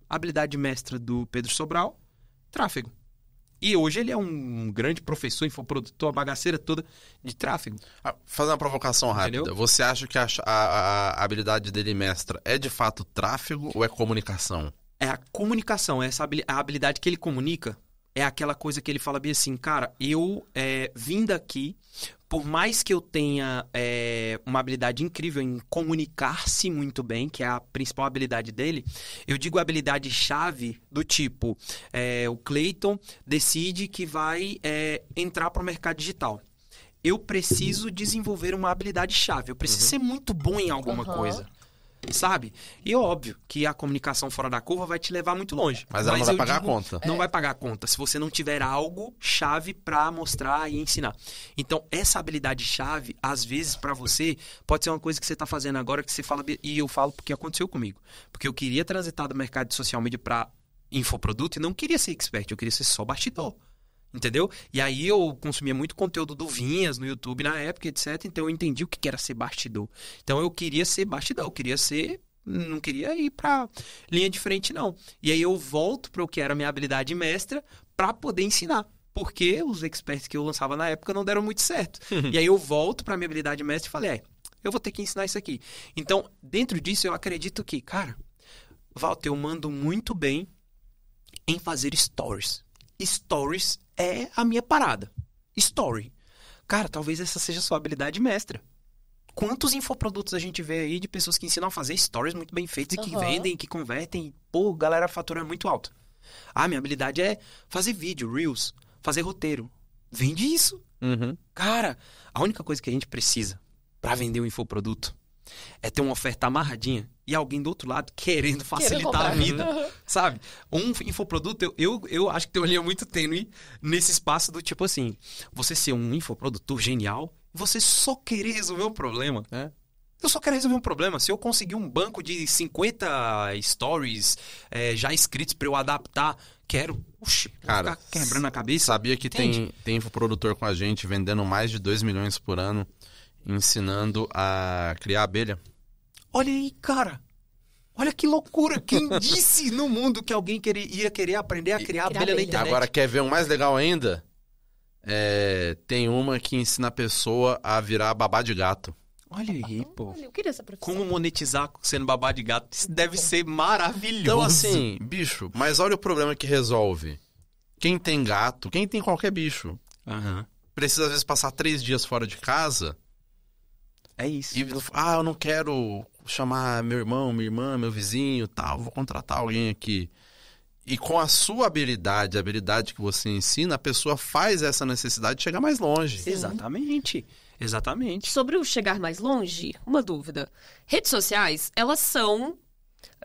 habilidade mestra do Pedro Sobral, tráfego. E hoje ele é um grande professor, infoprodutor, a bagaceira toda de tráfego. Ah, fazer uma provocação rápida. Entendeu? Você acha que a, a, a, habilidade dele, mestra, é de fato tráfego ou é comunicação? É a comunicação, é essa habilidade, a habilidade que ele comunica é aquela coisa que ele fala bem assim, cara, eu é, vim daqui, por mais que eu tenha é, uma habilidade incrível em comunicar-se muito bem, que é a principal habilidade dele, eu digo habilidade chave do tipo, é, o Clayton decide que vai é, entrar para o mercado digital eu preciso desenvolver uma habilidade chave. Eu preciso uhum. ser muito bom em alguma uhum. coisa sabe? E é óbvio que a comunicação fora da curva vai te levar muito longe. Mas ela Mas não vai pagar digo, a conta. Não é. vai pagar a conta se você não tiver algo chave para mostrar e ensinar. Então, essa habilidade chave, às vezes para você, pode ser uma coisa que você tá fazendo agora que você fala e eu falo porque aconteceu comigo. Porque eu queria transitar do mercado de social media para infoproduto e não queria ser expert, eu queria ser só bastidor. Entendeu? E aí eu consumia muito conteúdo do Vinhas no YouTube na época, etc. Então eu entendi o que era ser bastidor. Então eu queria ser bastidor, eu queria ser. Não queria ir pra linha de frente, não. E aí eu volto para o que era minha habilidade mestra para poder ensinar porque os experts que eu lançava na época não deram muito certo. e aí eu volto para minha habilidade mestre e falei, é, eu vou ter que ensinar isso aqui. Então, dentro disso, eu acredito que, cara, Walter, eu mando muito bem em fazer stories. Stories é a minha parada. Story. Cara, talvez essa seja a sua habilidade mestra. Quantos infoprodutos a gente vê aí de pessoas que ensinam a fazer stories muito bem feitas uhum. e que vendem, que convertem? Pô, galera, fatura é muito alta. Ah, minha habilidade é fazer vídeo, reels, fazer roteiro. Vende isso. Uhum. Cara, a única coisa que a gente precisa para vender um infoproduto é ter uma oferta amarradinha e alguém do outro lado querendo facilitar a vida, sabe? Um infoproduto, eu, eu, eu acho que tem uma linha muito tênue nesse espaço do tipo assim, você ser um infoprodutor genial, você só querer resolver um problema. né? Eu só quero resolver um problema. Se eu conseguir um banco de 50 stories é, já escritos para eu adaptar, quero. Oxi, Cara, ficar quebrando a cabeça. Sabia que Entende? tem, tem infoprodutor com a gente vendendo mais de 2 milhões por ano, ensinando a criar abelha. Olha aí, cara. Olha que loucura! Quem disse no mundo que alguém queria, ia querer aprender a criar, criar abelha, abelha na né? internet? Agora, quer ver um mais legal ainda? É, tem uma que ensina a pessoa a virar babá de gato. Olha aí, ah, pô. eu queria essa profissão. Como monetizar sendo babá de gato? Isso deve ser maravilhoso. Então, assim, bicho, mas olha o problema que resolve. Quem tem gato, quem tem qualquer bicho, uhum. precisa às vezes passar três dias fora de casa. É isso. E, ah, eu não quero chamar meu irmão, minha irmã, meu vizinho, tal, vou contratar alguém aqui. E com a sua habilidade, a habilidade que você ensina, a pessoa faz essa necessidade chegar mais longe. Sim. Exatamente. Exatamente. Sobre o chegar mais longe, uma dúvida. Redes sociais, elas são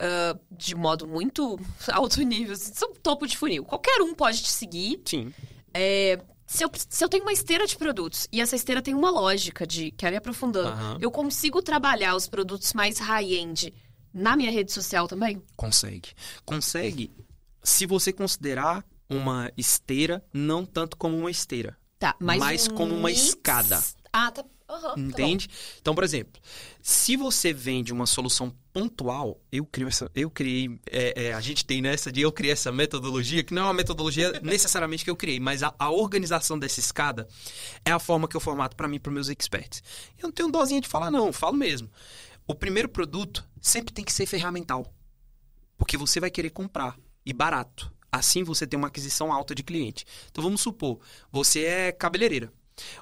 Uh, de modo muito alto nível, assim, são topo de funil. Qualquer um pode te seguir. Sim. É, se eu, se eu tenho uma esteira de produtos e essa esteira tem uma lógica de, quero ir aprofundando, uhum. eu consigo trabalhar os produtos mais high-end na minha rede social também? Consegue. Consegue se você considerar uma esteira não tanto como uma esteira, tá, mas mais um como uma escada. Ah, tá Uhum, Entende? Tá então, por exemplo, se você vende uma solução pontual, eu crio essa, eu criei, é, é, a gente tem nessa de eu criei essa metodologia, que não é uma metodologia necessariamente que eu criei, mas a, a organização dessa escada é a forma que eu formato para mim, para meus experts. Eu não tenho dozinha de falar não, falo mesmo. O primeiro produto sempre tem que ser ferramental, porque você vai querer comprar e barato. Assim você tem uma aquisição alta de cliente. Então vamos supor, você é cabeleireira.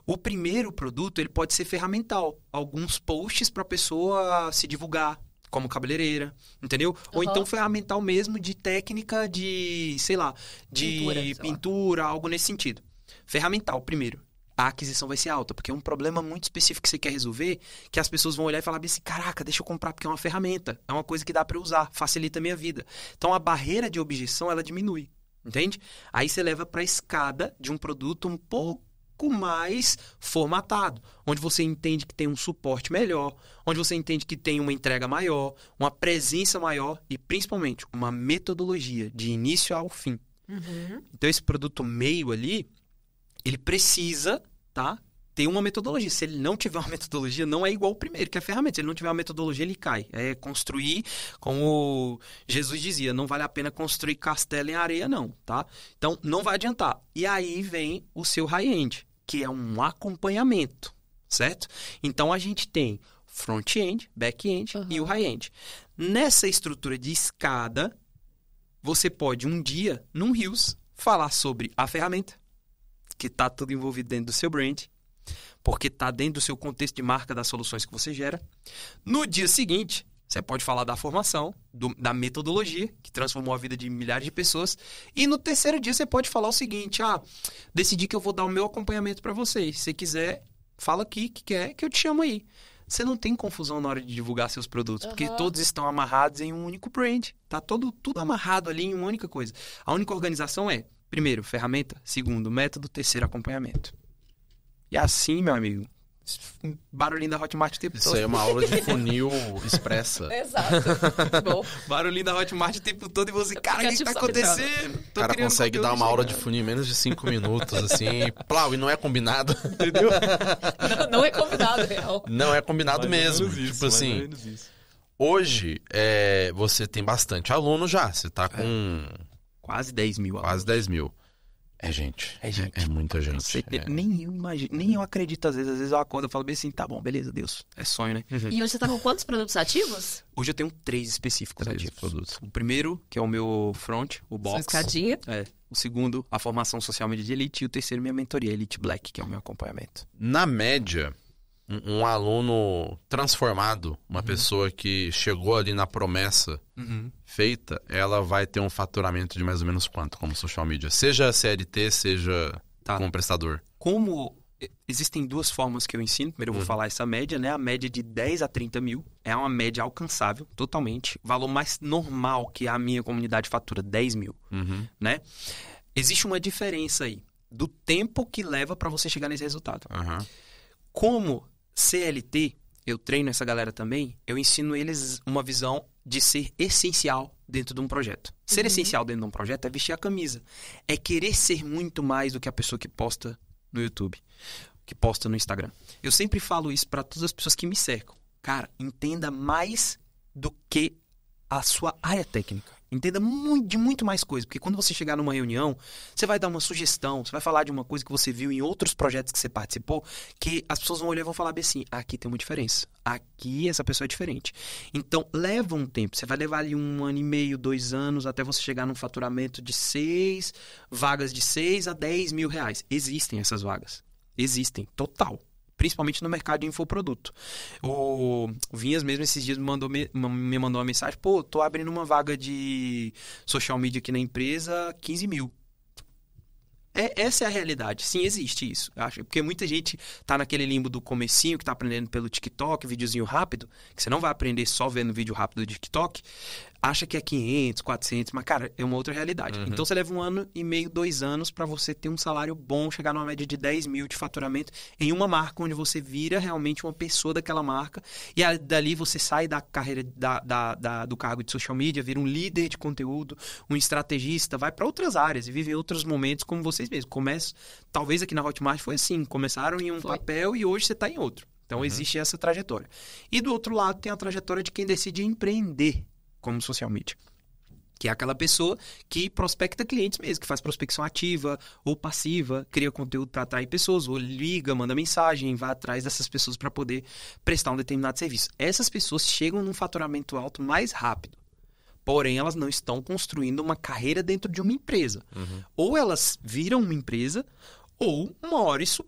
O primeiro produto ele pode ser ferramental, alguns posts para a pessoa se divulgar como cabeleireira, entendeu? Uhum. Ou então ferramental mesmo de técnica de, sei lá, de pintura, pintura lá. algo nesse sentido. Ferramental primeiro a aquisição vai ser alta, porque é um problema muito específico que você quer resolver, que as pessoas vão olhar e falar assim, caraca, deixa eu comprar porque é uma ferramenta, é uma coisa que dá para usar, facilita a minha vida. Então a barreira de objeção ela diminui, entende? Aí você leva para a escada de um produto um pouco pouco mais formatado, onde você entende que tem um suporte melhor, onde você entende que tem uma entrega maior, uma presença maior e principalmente uma metodologia de início ao fim. Uhum. Então esse produto meio ali, ele precisa, tá? Ter uma metodologia. Se ele não tiver uma metodologia, não é igual o primeiro, que é a ferramenta. Se ele não tiver uma metodologia, ele cai. É construir, como Jesus dizia, não vale a pena construir castelo em areia, não, tá? Então, não vai adiantar. E aí vem o seu high-end que é um acompanhamento, certo? Então a gente tem front-end, back-end uhum. e o high-end. Nessa estrutura de escada, você pode um dia, num Rios, falar sobre a ferramenta, que está tudo envolvido dentro do seu brand, porque está dentro do seu contexto de marca das soluções que você gera. No dia seguinte, você pode falar da formação, do, da metodologia, que transformou a vida de milhares de pessoas. E no terceiro dia você pode falar o seguinte: ah, decidi que eu vou dar o meu acompanhamento para vocês. Se você quiser, fala aqui que quer, que eu te chamo aí. Você não tem confusão na hora de divulgar seus produtos, uhum. porque todos estão amarrados em um único brand. Tá todo, tudo amarrado ali em uma única coisa. A única organização é, primeiro, ferramenta, segundo, método, terceiro, acompanhamento. E é assim, meu amigo, barulhinho da Hotmart o tempo Isso é todo. Isso é uma aula de funil expressa. Exato. Bom. Barulhinho da Hotmart o tempo todo e você, cara, o que, tá tipo acontecendo? O cara consegue dar uma aula de funil em menos de cinco minutos, assim, plau, e não é combinado. Entendeu? Não, não é combinado, real. Não é combinado mais mesmo. tipo assim. Hoje, é, você tem bastante aluno já. Você tá é. com. É. Quase 10 mil. Quase 10 mil. É gente. É gente. É, é muita gente. Você, é. Nem eu imagino, nem eu acredito às vezes. Às vezes eu acordo e falo bem assim, tá bom, beleza, Deus. É sonho, né? Uhum. E hoje você tá com quantos produtos ativos? Hoje eu tenho três específicos três ativos. Produtos. O primeiro, que é o meu front, o box. Escadinha. É. O segundo, a formação social media de elite. E o terceiro, minha mentoria, Elite Black, que é o meu acompanhamento. Na média, um, um aluno transformado, uma uhum. pessoa que chegou ali na promessa uhum. feita, ela vai ter um faturamento de mais ou menos quanto como social media? Seja CLT, seja tá. como prestador. Como existem duas formas que eu ensino. Primeiro eu vou uhum. falar essa média, né? A média de 10 a 30 mil é uma média alcançável totalmente. Valor mais normal que a minha comunidade fatura, 10 mil, uhum. né? Existe uma diferença aí do tempo que leva para você chegar nesse resultado. Uhum. Como CLT, eu treino essa galera também, eu ensino eles uma visão de ser essencial dentro de um projeto. Ser uhum. essencial dentro de um projeto é vestir a camisa. É querer ser muito mais do que a pessoa que posta no YouTube, que posta no Instagram. Eu sempre falo isso para todas as pessoas que me cercam. Cara, entenda mais do que a sua área técnica. Entenda muito, de muito mais coisa, porque quando você chegar numa reunião, você vai dar uma sugestão, você vai falar de uma coisa que você viu em outros projetos que você participou, que as pessoas vão olhar e vão falar bem assim: aqui tem uma diferença, aqui essa pessoa é diferente. Então, leva um tempo, você vai levar ali um ano e meio, dois anos, até você chegar num faturamento de seis, vagas de seis a dez mil reais. Existem essas vagas, existem, total principalmente no mercado de infoproduto. O Vinhas mesmo esses dias me mandou, me, mandou uma mensagem, pô, tô abrindo uma vaga de social media aqui na empresa, 15 mil. É, essa é a realidade. Sim, existe isso. Acho, porque muita gente tá naquele limbo do comecinho, que tá aprendendo pelo TikTok, videozinho rápido, que você não vai aprender só vendo vídeo rápido do TikTok acha que é 500, 400, mas, cara, é uma outra realidade. Uhum. Então, você leva um ano e meio, dois anos para você ter um salário bom, chegar numa média de 10 mil de faturamento em uma marca onde você vira realmente uma pessoa daquela marca. E dali você sai da carreira, da, da, da, do cargo de social media, vira um líder de conteúdo, um estrategista, vai para outras áreas e vive outros momentos como vocês mesmos. Começa, talvez aqui na Hotmart foi assim, começaram em um foi. papel e hoje você está em outro. Então, uhum. existe essa trajetória. E do outro lado, tem a trajetória de quem decide empreender como social media. Que é aquela pessoa que prospecta clientes mesmo, que faz prospecção ativa ou passiva, cria conteúdo para atrair pessoas, ou liga, manda mensagem, vai atrás dessas pessoas para poder prestar um determinado serviço. Essas pessoas chegam num faturamento alto mais rápido. Porém, elas não estão construindo uma carreira dentro de uma empresa. Uhum. Ou elas viram uma empresa, ou uma hora isso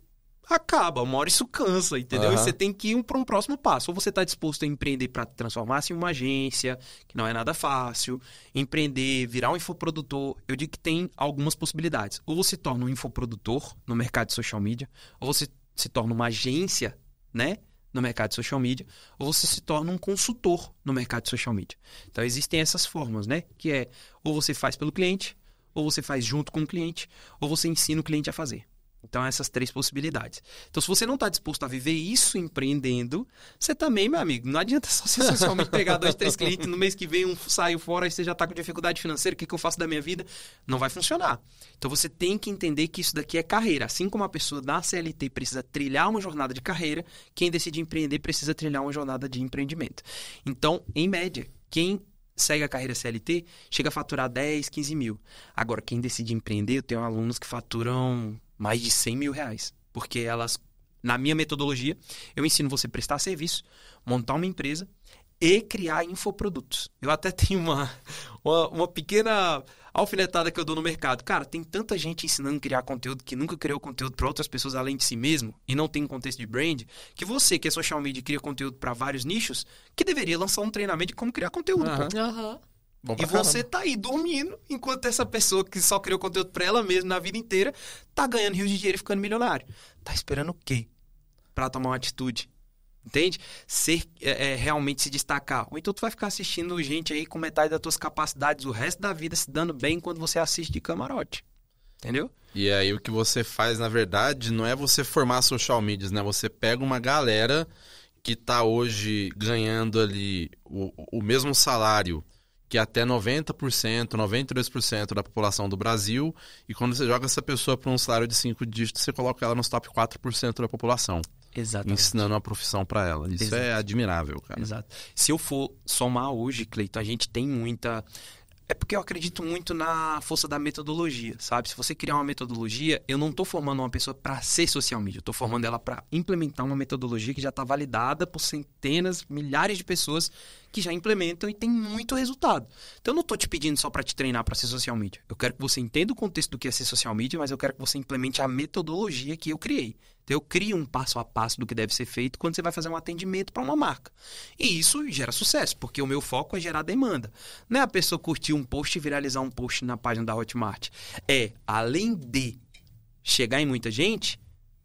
acaba, uma hora isso cansa, entendeu? Uhum. E você tem que ir para um próximo passo. Ou você está disposto a empreender para transformar-se em uma agência, que não é nada fácil, empreender, virar um infoprodutor. Eu digo que tem algumas possibilidades. Ou você torna um infoprodutor no mercado de social media, ou você se torna uma agência, né? No mercado de social media, ou você se torna um consultor no mercado de social media. Então existem essas formas, né? Que é ou você faz pelo cliente, ou você faz junto com o cliente, ou você ensina o cliente a fazer. Então, essas três possibilidades. Então, se você não está disposto a viver isso empreendendo, você também, meu amigo, não adianta só você socialmente pegar dois, três clientes, no mês que vem um saiu fora e você já está com dificuldade financeira, o que, que eu faço da minha vida? Não vai funcionar. Então, você tem que entender que isso daqui é carreira. Assim como a pessoa da CLT precisa trilhar uma jornada de carreira, quem decide empreender precisa trilhar uma jornada de empreendimento. Então, em média, quem segue a carreira CLT, chega a faturar 10, 15 mil. Agora, quem decide empreender, eu tenho alunos que faturam mais de 100 mil reais. Porque elas, na minha metodologia, eu ensino você a prestar serviço, montar uma empresa e criar infoprodutos. Eu até tenho uma, uma, uma, pequena alfinetada que eu dou no mercado. Cara, tem tanta gente ensinando a criar conteúdo que nunca criou conteúdo para outras pessoas além de si mesmo e não tem contexto de brand, que você, que é social media, cria conteúdo para vários nichos, que deveria lançar um treinamento de como criar conteúdo. Uhum. Uhum. Bom e você caramba. tá aí dormindo, enquanto essa pessoa que só criou conteúdo pra ela mesma na vida inteira tá ganhando rios de dinheiro e ficando milionário. Tá esperando o quê? Pra tomar uma atitude. Entende? Ser é, é, realmente se destacar. Ou então tu vai ficar assistindo gente aí com metade das tuas capacidades o resto da vida se dando bem quando você assiste de camarote. Entendeu? E aí o que você faz, na verdade, não é você formar social medias, né? Você pega uma galera que tá hoje ganhando ali o, o mesmo salário que até 90%, 92% da população do Brasil, e quando você joga essa pessoa para um salário de cinco dígitos, você coloca ela nos top 4% da população. Exatamente. Ensinando uma profissão para ela. Isso é admirável, cara. Exato. Se eu for somar hoje, Cleiton, a gente tem muita. É porque eu acredito muito na força da metodologia, sabe? Se você criar uma metodologia, eu não estou formando uma pessoa para ser social media, eu estou formando ela para implementar uma metodologia que já está validada por centenas, milhares de pessoas que já implementam e tem muito resultado. Então eu não estou te pedindo só para te treinar para ser social media. Eu quero que você entenda o contexto do que é ser social media, mas eu quero que você implemente a metodologia que eu criei. Então eu crio um passo a passo do que deve ser feito quando você vai fazer um atendimento para uma marca. E isso gera sucesso, porque o meu foco é gerar demanda. Não é a pessoa curtir um post e viralizar um post na página da Hotmart. É, além de chegar em muita gente,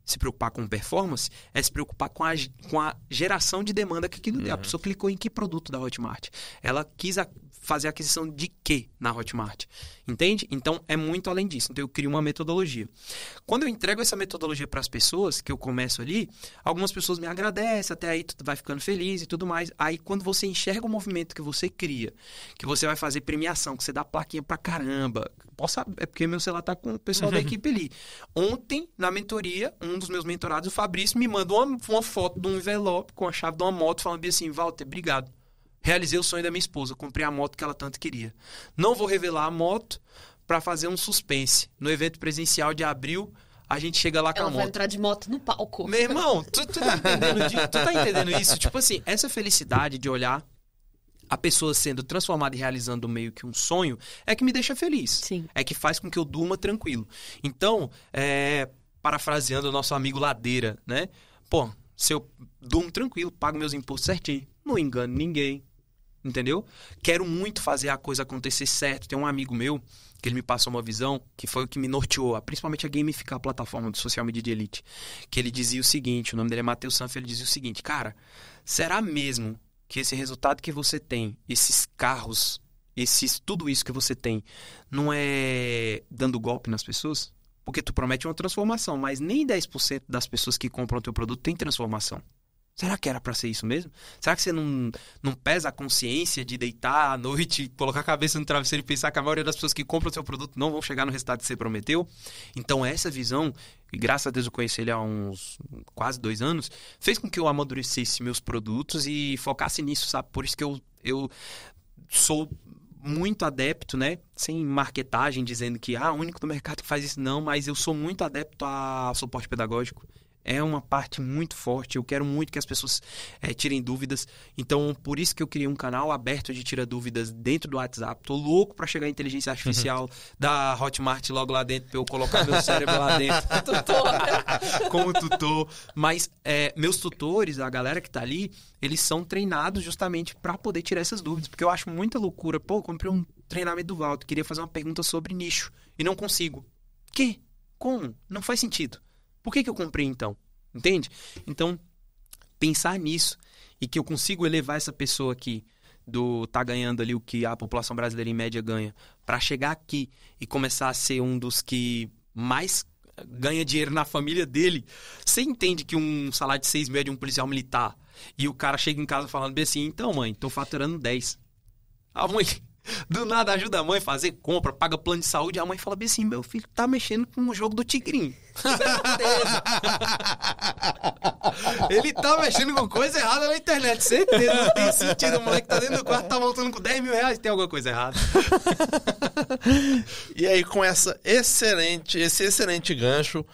se preocupar com performance é se preocupar com a, com a geração de demanda que aquilo uhum. A pessoa clicou em que produto da Hotmart? Ela quis a, fazer aquisição de quê na Hotmart? Entende? Então é muito além disso. Então eu crio uma metodologia. Quando eu entrego essa metodologia para as pessoas, que eu começo ali, algumas pessoas me agradecem, até aí tu vai ficando feliz e tudo mais. Aí quando você enxerga o movimento que você cria, que você vai fazer premiação, que você dá plaquinha para caramba. Posso, é porque meu celular tá com o pessoal da equipe ali. Ontem, na mentoria, um dos meus mentorados, o Fabrício, me mandou uma, uma foto de um envelope com a chave de uma moto falando assim, Walter, obrigado. Realizei o sonho da minha esposa, comprei a moto que ela tanto queria. Não vou revelar a moto para fazer um suspense. No evento presencial de abril, a gente chega lá com ela a moto. vai entrar de moto no palco. Meu irmão, tu, tu, tá tu, tá entendendo isso? Tipo assim, essa felicidade de olhar a pessoa sendo transformada e realizando meio que um sonho é que me deixa feliz. Sim. É que faz com que eu durma tranquilo. Então, é, parafraseando o nosso amigo Ladeira, né? Pô, se eu durmo tranquilo, pago meus impostos certinho, não engano ninguém, entendeu? Quero muito fazer a coisa acontecer certo. Tem um amigo meu que ele me passou uma visão que foi o que me norteou, principalmente a gamificar a plataforma do Social Media de Elite, que ele dizia o seguinte, o nome dele é Matheus Sanf, ele dizia o seguinte, cara, será mesmo que esse resultado que você tem, esses carros, esses tudo isso que você tem, não é dando golpe nas pessoas? Porque tu promete uma transformação, mas nem 10% das pessoas que compram o teu produto tem transformação. Será que era para ser isso mesmo? Será que você não, não pesa a consciência de deitar à noite, colocar a cabeça no travesseiro e pensar que a maioria das pessoas que compram o seu produto não vão chegar no resultado que você prometeu? Então, essa visão, e graças a Deus eu conheci ele há uns quase dois anos, fez com que eu amadurecesse meus produtos e focasse nisso, sabe? Por isso que eu, eu sou muito adepto, né? Sem marketagem dizendo que ah, o único do mercado que faz isso não, mas eu sou muito adepto a suporte pedagógico é uma parte muito forte. Eu quero muito que as pessoas é, tirem dúvidas. Então, por isso que eu criei um canal aberto de tira dúvidas dentro do WhatsApp. Tô louco para chegar a inteligência artificial uhum. da Hotmart logo lá dentro, pra eu colocar meu cérebro lá dentro. Como tutor. Mas é, meus tutores, a galera que tá ali, eles são treinados justamente para poder tirar essas dúvidas. Porque eu acho muita loucura. Pô, comprei um treinamento do Valdo, queria fazer uma pergunta sobre nicho e não consigo. Que? Como? Não faz sentido. Por que, que eu comprei então? Entende? Então, pensar nisso e que eu consigo elevar essa pessoa aqui do tá ganhando ali o que a população brasileira em média ganha para chegar aqui e começar a ser um dos que mais ganha dinheiro na família dele. Você entende que um salário de 6 mil é de um policial militar e o cara chega em casa falando bem assim, então mãe, tô faturando 10. A ah, mãe, do nada ajuda a mãe a fazer compra, paga plano de saúde. A mãe fala bem assim: meu filho tá mexendo com o jogo do Tigrinho. Certeza. ele tá mexendo com coisa errada na internet, certeza. Não tem sentido. O moleque tá dentro do quarto, tá voltando com 10 mil reais, tem alguma coisa errada. e aí, com essa excelente, esse excelente gancho,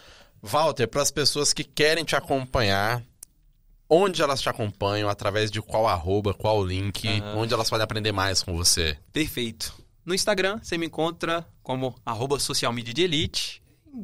Walter, para as pessoas que querem te acompanhar onde elas te acompanham, através de qual arroba, qual link, uhum. onde elas podem aprender mais com você. Perfeito. No Instagram, você me encontra como arroba social media de elite.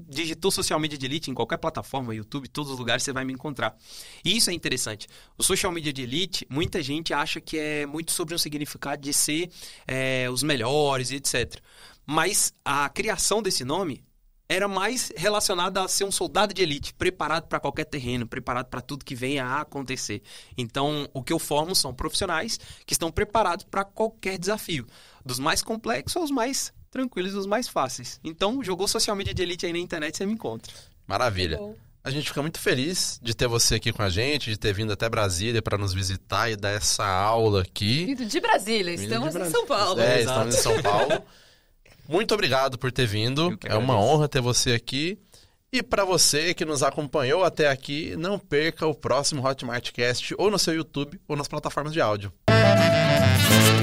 Digitou social media de elite em qualquer plataforma, YouTube, todos os lugares você vai me encontrar. E isso é interessante. O social media de elite, muita gente acha que é muito sobre um significado de ser é, os melhores e etc. Mas a criação desse nome era mais relacionada a ser um soldado de elite, preparado para qualquer terreno, preparado para tudo que venha a acontecer. Então, o que eu formo são profissionais que estão preparados para qualquer desafio, dos mais complexos aos mais tranquilos, dos mais fáceis. Então, jogou social media de elite aí na internet, você me encontra. Maravilha. A gente fica muito feliz de ter você aqui com a gente, de ter vindo até Brasília para nos visitar e dar essa aula aqui. Vindo de Brasília, estamos de em São Paulo. É, é estamos em São Paulo. Muito obrigado por ter vindo. É uma honra ter você aqui. E para você que nos acompanhou até aqui, não perca o próximo Hotmartcast ou no seu YouTube ou nas plataformas de áudio. Música